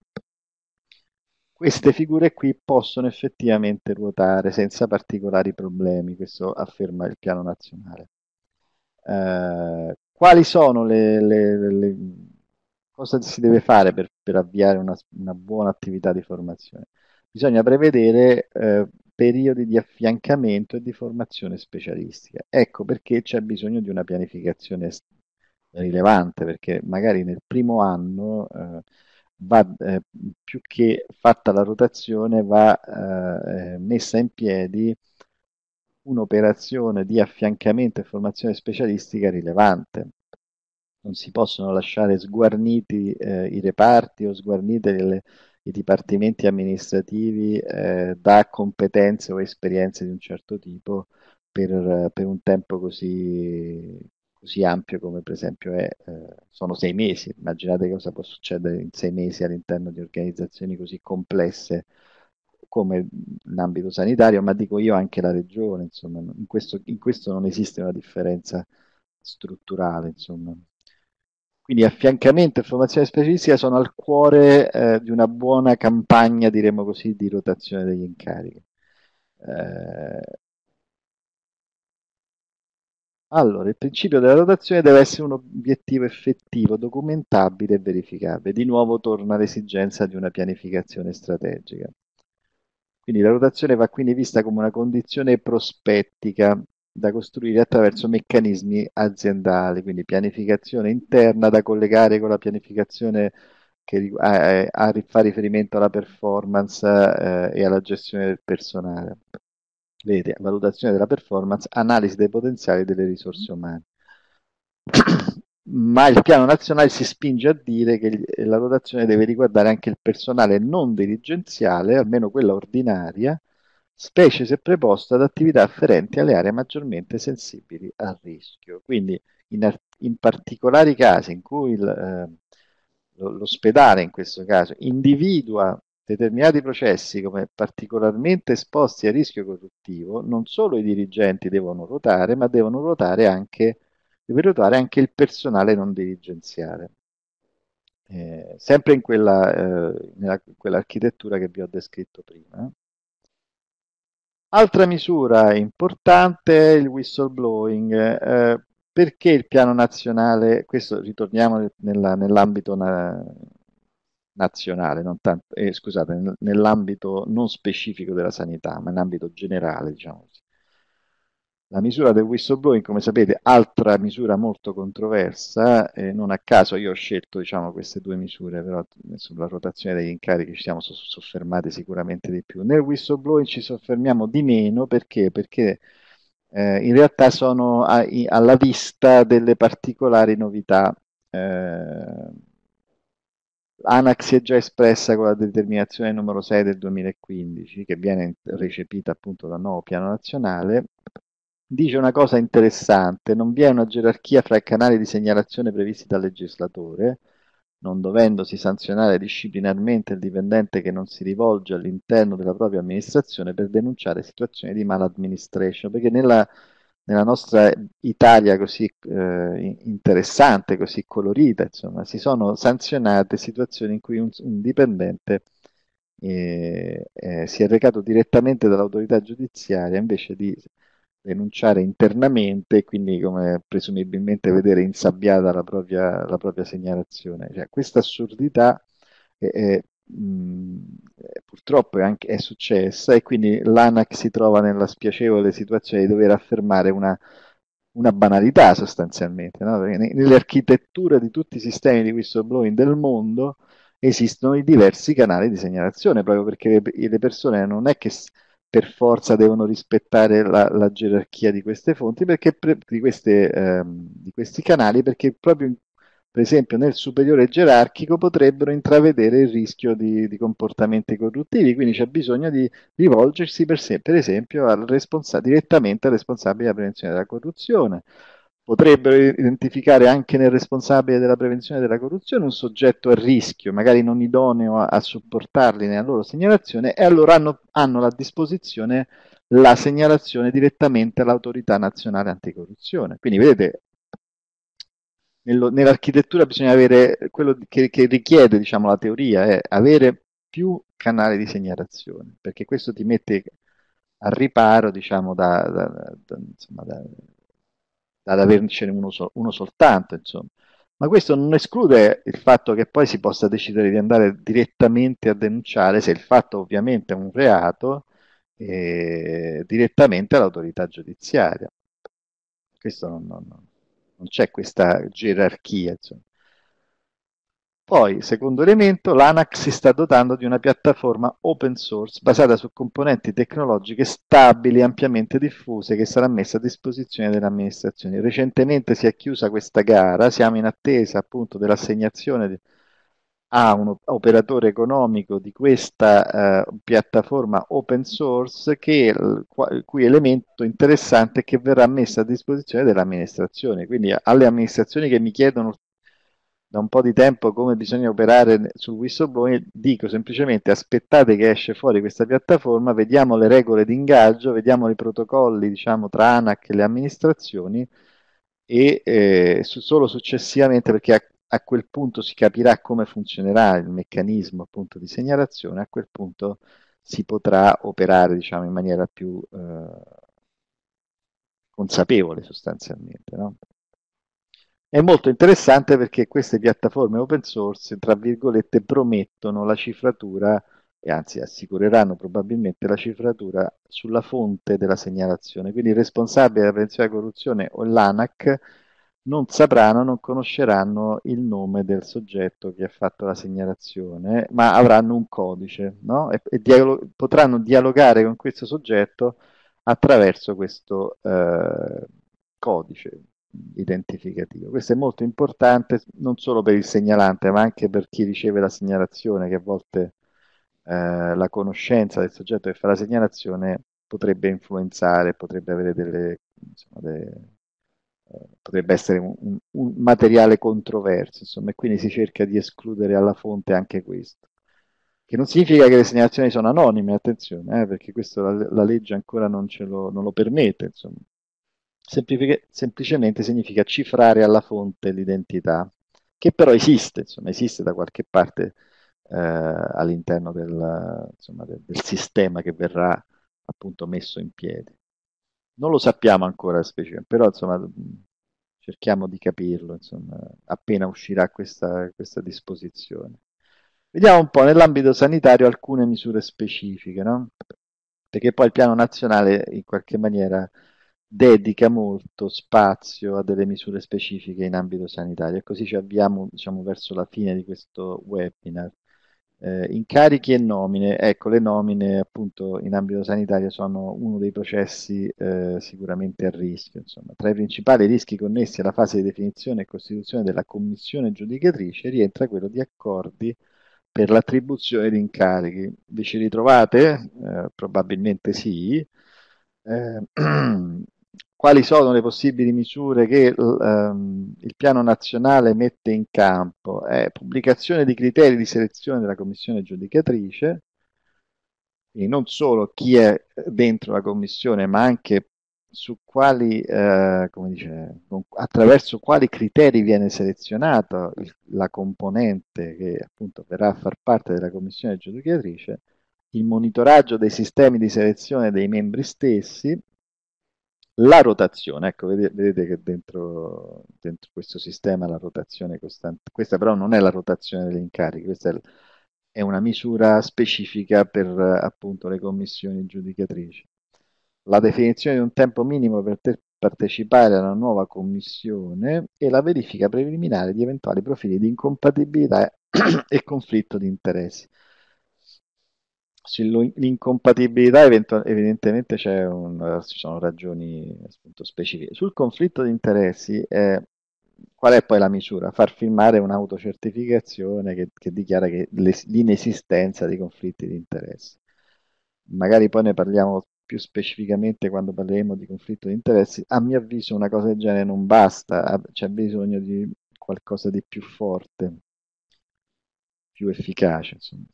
Speaker 1: queste figure qui possono effettivamente ruotare senza particolari problemi, questo afferma il piano nazionale. Eh, quali sono le, le, le, cosa si deve fare per, per avviare una, una, buona attività di formazione? Bisogna prevedere eh, periodi di affiancamento e di formazione specialistica. Ecco perché c'è bisogno di una pianificazione rilevante, perché magari nel primo anno eh, va eh, più che fatta la rotazione, va eh, messa in piedi un'operazione di affiancamento e formazione specialistica rilevante. Non si possono lasciare sguarniti eh, i reparti o sguarniti le, i dipartimenti amministrativi eh, da competenze o esperienze di un certo tipo per, per un tempo così, così ampio come per esempio è, eh, sono sei mesi. Immaginate cosa può succedere in sei mesi all'interno di organizzazioni così complesse come l'ambito sanitario, ma dico io anche la regione, insomma, in questo, in questo non esiste una differenza strutturale, insomma. Quindi affiancamento e formazione specialistica sono al cuore eh, di una buona campagna, diremmo così, di rotazione degli incarichi. Eh, allora, il principio della rotazione deve essere un obiettivo effettivo, documentabile e verificabile. Di nuovo torna l'esigenza di una pianificazione strategica. Quindi la rotazione va quindi vista come una condizione prospettica da costruire attraverso meccanismi aziendali, quindi pianificazione interna da collegare con la pianificazione che eh, eh, fa riferimento alla performance eh, e alla gestione del personale, vede valutazione della performance, analisi dei potenziali delle risorse mm-hmm. umane. Ma il piano nazionale si spinge a dire che la rotazione deve riguardare anche il personale non dirigenziale, almeno quella ordinaria, specie se preposto ad attività afferenti alle aree maggiormente sensibili al rischio. Quindi in, in particolari casi in cui il, eh, l'ospedale in questo caso individua determinati processi come particolarmente esposti a rischio corruttivo, non solo i dirigenti devono ruotare, ma devono ruotare anche, deve ruotare anche il personale non dirigenziale. Eh, sempre in quella, eh, nella, quell'architettura che vi ho descritto prima. Altra misura importante è il whistleblowing. Eh, perché il piano nazionale, questo ritorniamo nella, nell'ambito na, nazionale, tanto, eh, scusate, nell'ambito non specifico della sanità, ma in ambito generale, diciamo così. La misura del whistleblowing, come sapete, altra misura molto controversa, eh, non a caso io ho scelto diciamo, queste due misure, però sulla rotazione degli incarichi ci siamo soffermati sicuramente di più. Nel whistleblowing ci soffermiamo di meno perché? Perché eh, in realtà sono a, i, alla vista delle particolari novità eh, Anax si è già espressa con la determinazione numero 6 del 2015, che viene recepita appunto dal nuovo piano nazionale, dice una cosa interessante, non vi è una gerarchia fra i canali di segnalazione previsti dal legislatore, non dovendosi sanzionare disciplinarmente il dipendente che non si rivolge all'interno della propria amministrazione per denunciare situazioni di maladministration, perché nella nella nostra Italia così eh, interessante, così colorita, insomma, si sono sanzionate situazioni in cui un, un dipendente eh, eh, si è recato direttamente dall'autorità giudiziaria invece di denunciare internamente e quindi come presumibilmente vedere insabbiata la propria, la propria segnalazione. Cioè, questa assurdità mh, mm, eh, purtroppo è, anche, è successa e quindi l'ANAC si trova nella spiacevole situazione di dover affermare una, una banalità sostanzialmente, no? perché nell'architettura di tutti i sistemi di whistleblowing del mondo esistono i diversi canali di segnalazione, proprio perché le, le persone non è che per forza devono rispettare la, la gerarchia di queste fonti, perché pre, di, queste, ehm, di, questi canali, perché proprio in per esempio nel superiore gerarchico, potrebbero intravedere il rischio di, di comportamenti corruttivi, quindi c'è bisogno di rivolgersi per, se, per esempio al responsa- direttamente al responsabile della prevenzione della corruzione. Potrebbero identificare anche nel responsabile della prevenzione della corruzione un soggetto a rischio, magari non idoneo a, a supportarli nella loro segnalazione, e allora hanno, hanno a disposizione la segnalazione direttamente all'autorità nazionale anticorruzione. Quindi vedete, nello, nell'architettura bisogna avere quello che, che richiede diciamo, la teoria, è avere più canali di segnalazione, perché questo ti mette al riparo diciamo, da, da, da, insomma, da, da avercene uno, so, uno soltanto. Insomma. Ma questo non esclude il fatto che poi si possa decidere di andare direttamente a denunciare se il fatto ovviamente è un reato eh, direttamente all'autorità giudiziaria. Questo non, non, non non c'è questa gerarchia. Insomma. Poi, secondo elemento, l'ANAC si sta dotando di una piattaforma open source basata su componenti tecnologiche stabili e ampiamente diffuse che sarà messa a disposizione delle amministrazioni. Recentemente si è chiusa questa gara, siamo in attesa appunto dell'assegnazione a un operatore economico di questa uh, piattaforma open source che, il, cui elemento interessante è che verrà messa a disposizione dell'amministrazione. Quindi alle amministrazioni che mi chiedono da un po' di tempo come bisogna operare sul whistleblowing, dico semplicemente aspettate che esce fuori questa piattaforma, vediamo le regole di ingaggio, vediamo i protocolli diciamo, tra ANAC e le amministrazioni e eh, su, solo successivamente, perché a quel punto si capirà come funzionerà il meccanismo appunto di segnalazione, a quel punto si potrà operare diciamo, in maniera più eh, consapevole sostanzialmente. No? È molto interessante perché queste piattaforme open source, tra virgolette, promettono la cifratura, e anzi assicureranno probabilmente la cifratura sulla fonte della segnalazione. Quindi il responsabile della prevenzione della corruzione o l'ANAC non sapranno, non conosceranno il nome del soggetto che ha fatto la segnalazione, ma avranno un codice no? e, e dialog- potranno dialogare con questo soggetto attraverso questo eh, codice identificativo. Questo è molto importante non solo per il segnalante, ma anche per chi riceve la segnalazione, che a volte eh, la conoscenza del soggetto che fa la segnalazione potrebbe influenzare, potrebbe avere delle, insomma, delle potrebbe essere un, un, materiale controverso, insomma, e quindi si cerca di escludere alla fonte anche questo. Che non significa che le segnalazioni sono anonime, attenzione, eh, perché questo la, la, legge ancora non, lo, non lo, permette, insomma. Semplific- semplicemente significa cifrare alla fonte l'identità, che però esiste, insomma, esiste da qualche parte eh, all'interno del, insomma, del, del sistema che verrà appunto messo in piedi non lo sappiamo ancora, specie, però insomma mm, cerchiamo di capirlo insomma, appena uscirà questa, questa disposizione. Vediamo un po' nell'ambito sanitario alcune misure specifiche, no? perché poi il piano nazionale in qualche maniera dedica molto spazio a delle misure specifiche in ambito sanitario e così ci avviamo diciamo, verso la fine di questo webinar. Eh, incarichi e nomine, ecco le nomine appunto in ambito sanitario sono uno dei processi eh, sicuramente a rischio. Insomma. Tra i principali rischi connessi alla fase di definizione e costituzione della commissione giudicatrice rientra quello di accordi per l'attribuzione di incarichi. Vi ci ritrovate? Eh, probabilmente sì. Eh, quali sono le possibili misure che ehm, il piano nazionale mette in campo? È pubblicazione di criteri di selezione della commissione giudicatrice, quindi non solo chi è dentro la commissione, ma anche quali, eh, dice, attraverso quali criteri viene selezionata la componente che appunto verrà a far parte della commissione giudicatrice, il monitoraggio dei sistemi di selezione dei membri stessi, la rotazione, ecco, vedete, vedete che dentro, dentro, questo sistema la rotazione costante, questa però non è la rotazione degli incarichi, questa è, è una misura specifica per appunto le commissioni giudicatrici. La definizione di un tempo minimo per te- partecipare alla nuova commissione e la verifica preliminare di eventuali profili di incompatibilità e conflitto di interessi. Sull'incompatibilità evidentemente un, ci sono ragioni appunto, specifiche. Sul conflitto di interessi, eh, qual è poi la misura? Far firmare un'autocertificazione che, che dichiara che l'es- l'inesistenza di conflitti di interessi. Magari poi ne parliamo più specificamente quando parleremo di conflitto di interessi. A mio avviso una cosa del genere non basta, c'è bisogno di qualcosa di più forte, più efficace. Insomma.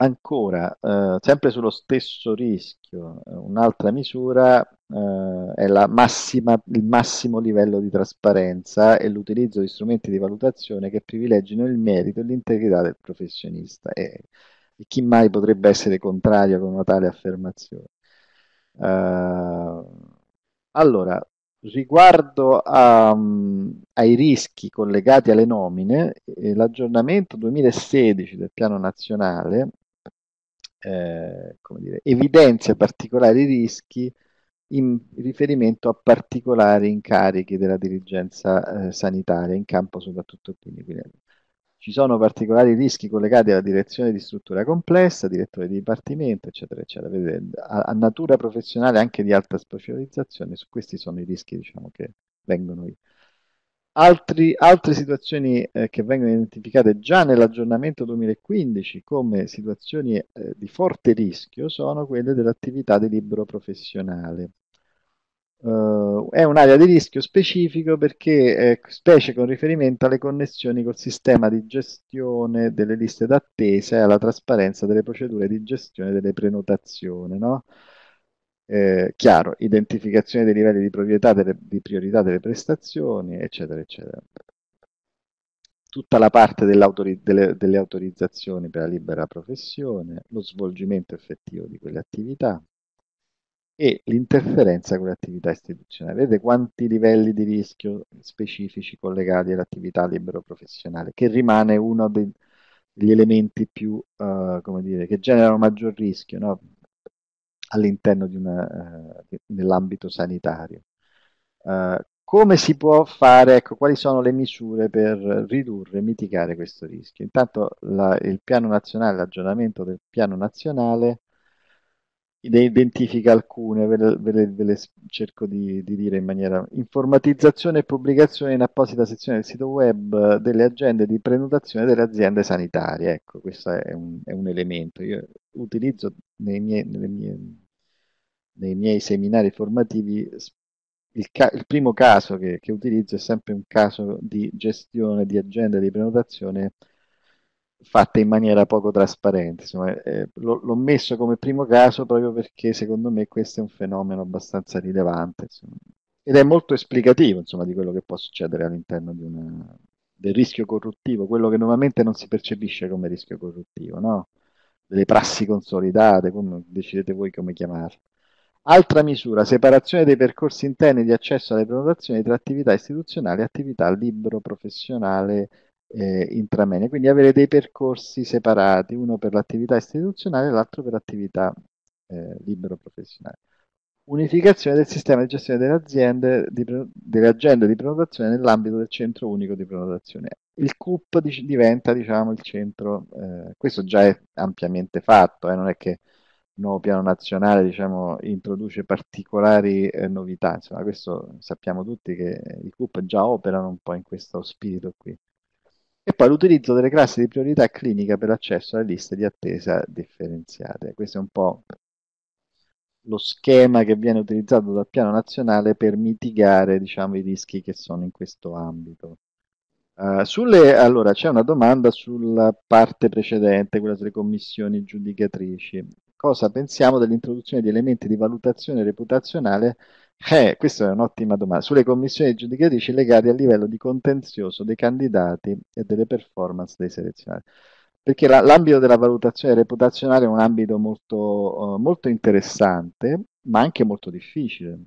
Speaker 1: Ancora, eh, sempre sullo stesso rischio, eh, un'altra misura eh, è massima, il massimo livello di trasparenza e l'utilizzo di strumenti di valutazione che privilegino il merito e l'integrità del professionista. E, e chi mai potrebbe essere contrario con una tale affermazione? Uh, allora, riguardo a, um, ai rischi collegati alle nomine, eh, l'aggiornamento 2016 del piano nazionale eh, dire, evidenzia particolari rischi in riferimento a particolari incarichi della dirigenza eh, sanitaria in campo soprattutto clinico. Ci sono particolari rischi collegati alla direzione di struttura complessa, direttore di dipartimento, eccetera, eccetera, Vedete, a, a, natura professionale anche di alta specializzazione, su questi sono i rischi diciamo, che vengono Altri, altre situazioni eh, che vengono identificate già nell'aggiornamento 2015 come situazioni eh, di forte rischio sono quelle dell'attività di libero professionale. Uh, è un'area di rischio specifico perché, eh, specie con riferimento alle connessioni col sistema di gestione delle liste d'attesa e alla trasparenza delle procedure di gestione delle prenotazioni. No? eh, chiaro, identificazione dei livelli di, delle, di priorità delle prestazioni, eccetera, eccetera. Tutta la parte delle, delle autorizzazioni per la libera professione, lo svolgimento effettivo di quelle attività, e l'interferenza con le attività istituzionali. Vedete quanti livelli di rischio specifici collegati all'attività libero professionale, che rimane uno degli elementi più, uh, come dire, che generano maggior rischio. No? all'interno di una, eh, nell'ambito sanitario. Eh, come si può fare, ecco, quali sono le misure per ridurre, e mitigare questo rischio? Intanto la, il piano nazionale, l'aggiornamento del piano nazionale ne identifica alcune, ve le, ve le, ve le cerco di, di, dire in maniera informatizzazione e pubblicazione in apposita sezione del sito web delle agende di prenotazione delle aziende sanitarie. Ecco, questo è un, è un elemento. Io utilizzo nei miei, mie, nei miei seminari formativi il, ca- il primo caso che, che, utilizzo è sempre un caso di gestione di agenda di prenotazione fatta in maniera poco trasparente. Insomma, eh, lo, l'ho messo come primo caso proprio perché secondo me questo è un fenomeno abbastanza rilevante insomma. ed è molto esplicativo insomma, di quello che può succedere all'interno una, del rischio corruttivo, quello che normalmente non si percepisce come rischio corruttivo. No? delle prassi consolidate, come decidete voi come chiamarle. Altra misura, separazione dei percorsi interni di accesso alle prenotazioni tra attività istituzionali e attività libero professionale eh, intramene, quindi avere dei percorsi separati, uno per l'attività istituzionale e l'altro per l'attività eh, libero professionale unificazione del sistema di gestione delle aziende di, delle agende di prenotazione nell'ambito del centro unico di prenotazione. Il CUP dic- diventa diciamo, il centro, eh, questo già è ampiamente fatto, eh, non è che il nuovo piano nazionale diciamo, introduce particolari eh, novità, insomma questo sappiamo tutti che i CUP già operano un po' in questo spirito qui. E poi l'utilizzo delle classi di priorità clinica per l'accesso alle liste di attesa differenziate. Questo è un po' lo schema che viene utilizzato dal piano nazionale per mitigare diciamo, i rischi che sono in questo ambito. Uh, sulle, allora, c'è una domanda sulla parte precedente, quella sulle commissioni giudicatrici. Cosa pensiamo dell'introduzione di elementi di valutazione reputazionale? Eh, questa è un'ottima domanda. Sulle commissioni giudicatrici legate al livello di contenzioso dei candidati e delle performance dei selezionati perché la, l'ambito della valutazione reputazionale è un ambito molto, uh, molto interessante, ma anche molto difficile.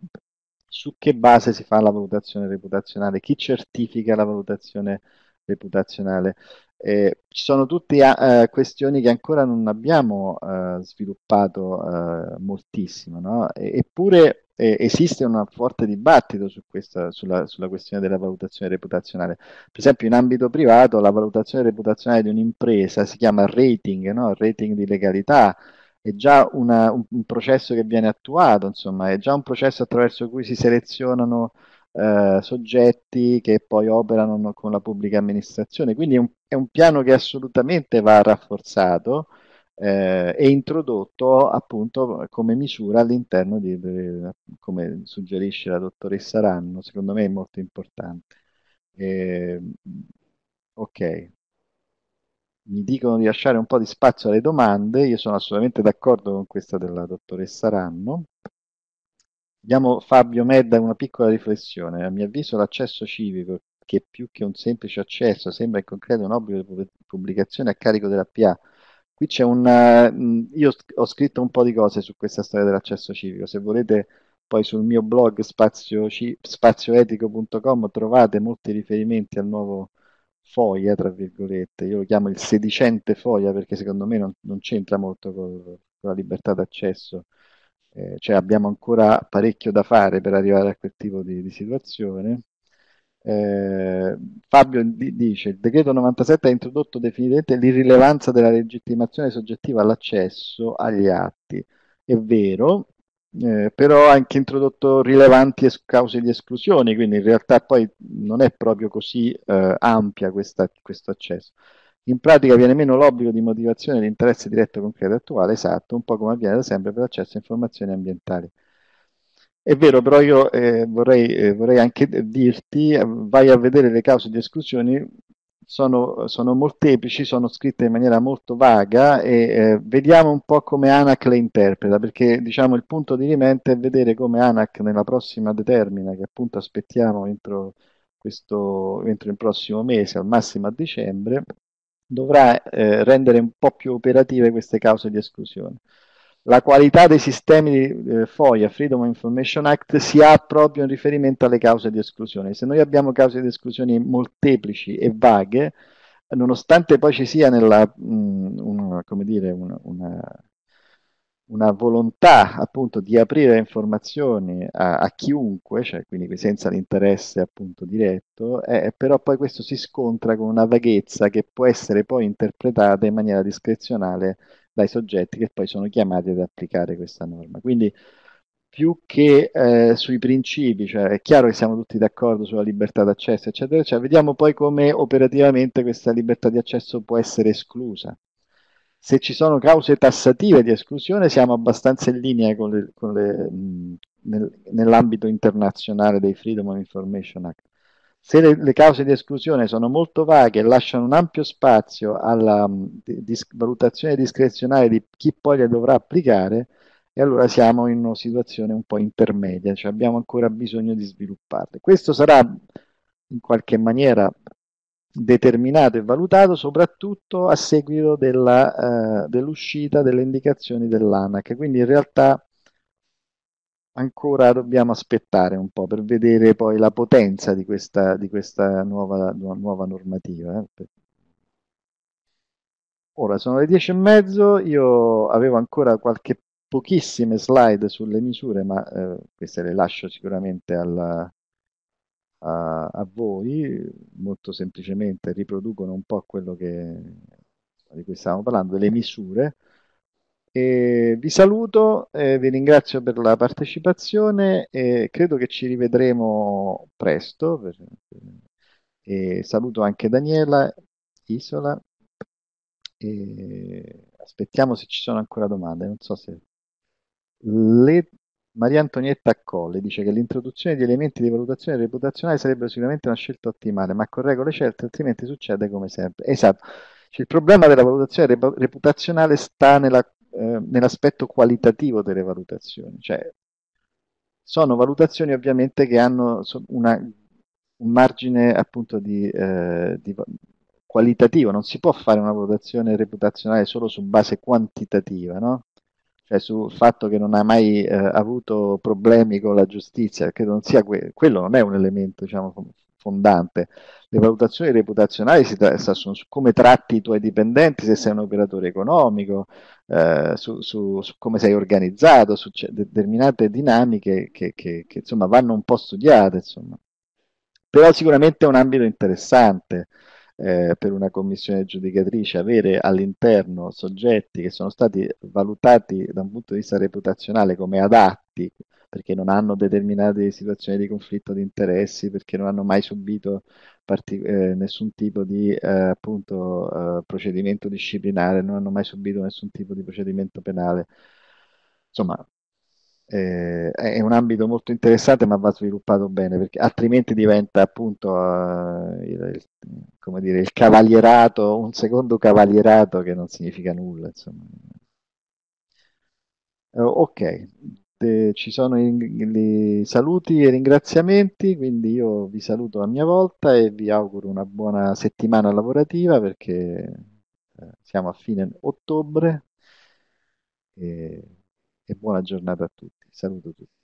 Speaker 1: Su che base si fa la valutazione reputazionale? Chi certifica la valutazione reputazionale? reputazionale. Eh, ci sono tutte eh, questioni che ancora non abbiamo eh, sviluppato eh, moltissimo, no? e, eppure esiste un forte dibattito su questa, sulla, sulla, questione della valutazione reputazionale. Per esempio, in ambito privato, la valutazione reputazionale di un'impresa si chiama rating, no? rating di legalità. È già una, un, un, processo che viene attuato, insomma, è già un processo attraverso cui si selezionano eh, soggetti che poi operano con la pubblica amministrazione. Quindi è un, è un piano che assolutamente va rafforzato eh, e introdotto appunto come misura all'interno di, di, come suggerisce la dottoressa Ranno, secondo me è molto importante. Eh, ok. Mi dicono di lasciare un po' di spazio alle domande, io sono assolutamente d'accordo con questa della dottoressa Ranno. Diamo Fabio Medda una piccola riflessione. A mio avviso l'accesso civico, che più che un semplice accesso sembra in concreto un obbligo di pubblicazione a carico della PA, qui c'è un... Eh, io ho scritto un po' di cose su questa storia dell'accesso civico, se volete poi sul mio blog spazio, spazioetico.com trovate molti riferimenti al nuovo FOIA, tra virgolette, io lo chiamo il sedicente FOIA perché secondo me non, non c'entra molto con, con la libertà d'accesso eh, cioè abbiamo ancora parecchio da fare per arrivare a quel tipo di, di situazione. Eh, Fabio d- dice il decreto 97 ha introdotto definitivamente l'irrilevanza della legittimazione soggettiva all'accesso agli atti. È vero, eh, però ha anche introdotto rilevanti es- cause di esclusione, quindi in realtà poi non è proprio così eh, ampia questo accesso. In pratica viene meno l'obbligo di motivazione dell'interesse diretto, concreto attuale, esatto, un po' come avviene da sempre per l'accesso a informazioni ambientali. È vero, però io eh, vorrei, eh, vorrei, anche dirti, eh, vai a vedere le cause di esclusione, sono, sono, molteplici, sono scritte in maniera molto vaga e eh, vediamo un po' come ANAC le interpreta, perché diciamo il punto di rimente è vedere come ANAC nella prossima determina, che appunto aspettiamo entro, questo, entro il prossimo mese, al massimo a dicembre, dovrà eh, rendere un po' più operative queste cause di esclusione. La qualità dei sistemi di eh, FOIA, Freedom of Information Act, si ha proprio in riferimento alle cause di esclusione. Se noi abbiamo cause di esclusione molteplici e vaghe, nonostante poi ci sia nella, mh, mm, una, dire, una, una una volontà appunto di aprire informazioni a, a chiunque, cioè quindi senza l'interesse appunto diretto, eh, però poi questo si scontra con una vaghezza che può essere poi interpretata in maniera discrezionale dai soggetti che poi sono chiamati ad applicare questa norma. Quindi più che eh, sui principi, cioè è chiaro che siamo tutti d'accordo sulla libertà d'accesso, eccetera, eccetera, vediamo poi come operativamente questa libertà di accesso può essere esclusa se ci sono cause tassative di esclusione siamo abbastanza in linea con le, con le, mh, nel, nell'ambito internazionale dei Freedom of Information Act. Se le, le, cause di esclusione sono molto vaghe e lasciano un ampio spazio alla mh, dis- valutazione discrezionale di chi poi le dovrà applicare, e allora siamo in una situazione un po' intermedia, cioè abbiamo ancora bisogno di svilupparle. Questo sarà in qualche maniera determinato e valutato soprattutto a seguito della, eh, dell'uscita delle indicazioni dell'ANAC. Quindi in realtà ancora dobbiamo aspettare un po' per vedere poi la potenza di questa, di questa nuova, nuova, normativa. Eh. Ora sono le dieci e mezzo, io avevo ancora qualche pochissime slide sulle misure, ma eh, queste le lascio sicuramente alla, a, a voi, molto semplicemente riproducono un po' quello che, di cui stavamo parlando, le misure. E vi saluto, eh, vi ringrazio per la partecipazione e credo che ci rivedremo presto. Per, per, saluto anche Daniela Isola e aspettiamo se ci sono ancora domande. Non so se le Maria Antonietta Colle dice che l'introduzione di elementi di valutazione reputazionale sarebbe sicuramente una scelta ottimale, ma con regole certe, altrimenti succede come sempre. Esatto, cioè, il problema della valutazione reputazionale sta nella, eh, nell'aspetto qualitativo delle valutazioni, cioè sono valutazioni ovviamente che hanno una, un margine appunto di, eh, di qualitativo, non si può fare una valutazione reputazionale solo su base quantitativa, no? cioè sul fatto che non ha mai eh, avuto problemi con la giustizia, credo non sia que- quello non è un elemento diciamo, fondante. Le valutazioni reputazionali si trattano su come tratti i tuoi dipendenti, se sei un operatore economico, eh, su, su, su, come sei organizzato, su c- determinate dinamiche che, che, che insomma, vanno un po' studiate. Insomma. Però sicuramente è un ambito interessante eh, per una commissione giudicatrice, avere all'interno soggetti che sono stati valutati da un punto di vista reputazionale come adatti, perché non hanno determinate situazioni di conflitto di interessi, perché non hanno mai subito partic- eh, nessun tipo di eh, appunto, eh, procedimento disciplinare, non hanno mai subito nessun tipo di procedimento penale. Insomma, eh, è un ambito molto interessante ma va sviluppato bene perché altrimenti diventa appunto eh, il, come dire, il cavalierato, un secondo cavalierato che non significa nulla. Insomma. Eh, ok, De, ci sono i, i, saluti e ringraziamenti, quindi io vi saluto a mia volta e vi auguro una buona settimana lavorativa perché eh, siamo a fine ottobre e, e buona giornata a tutti. Sem é dúvida.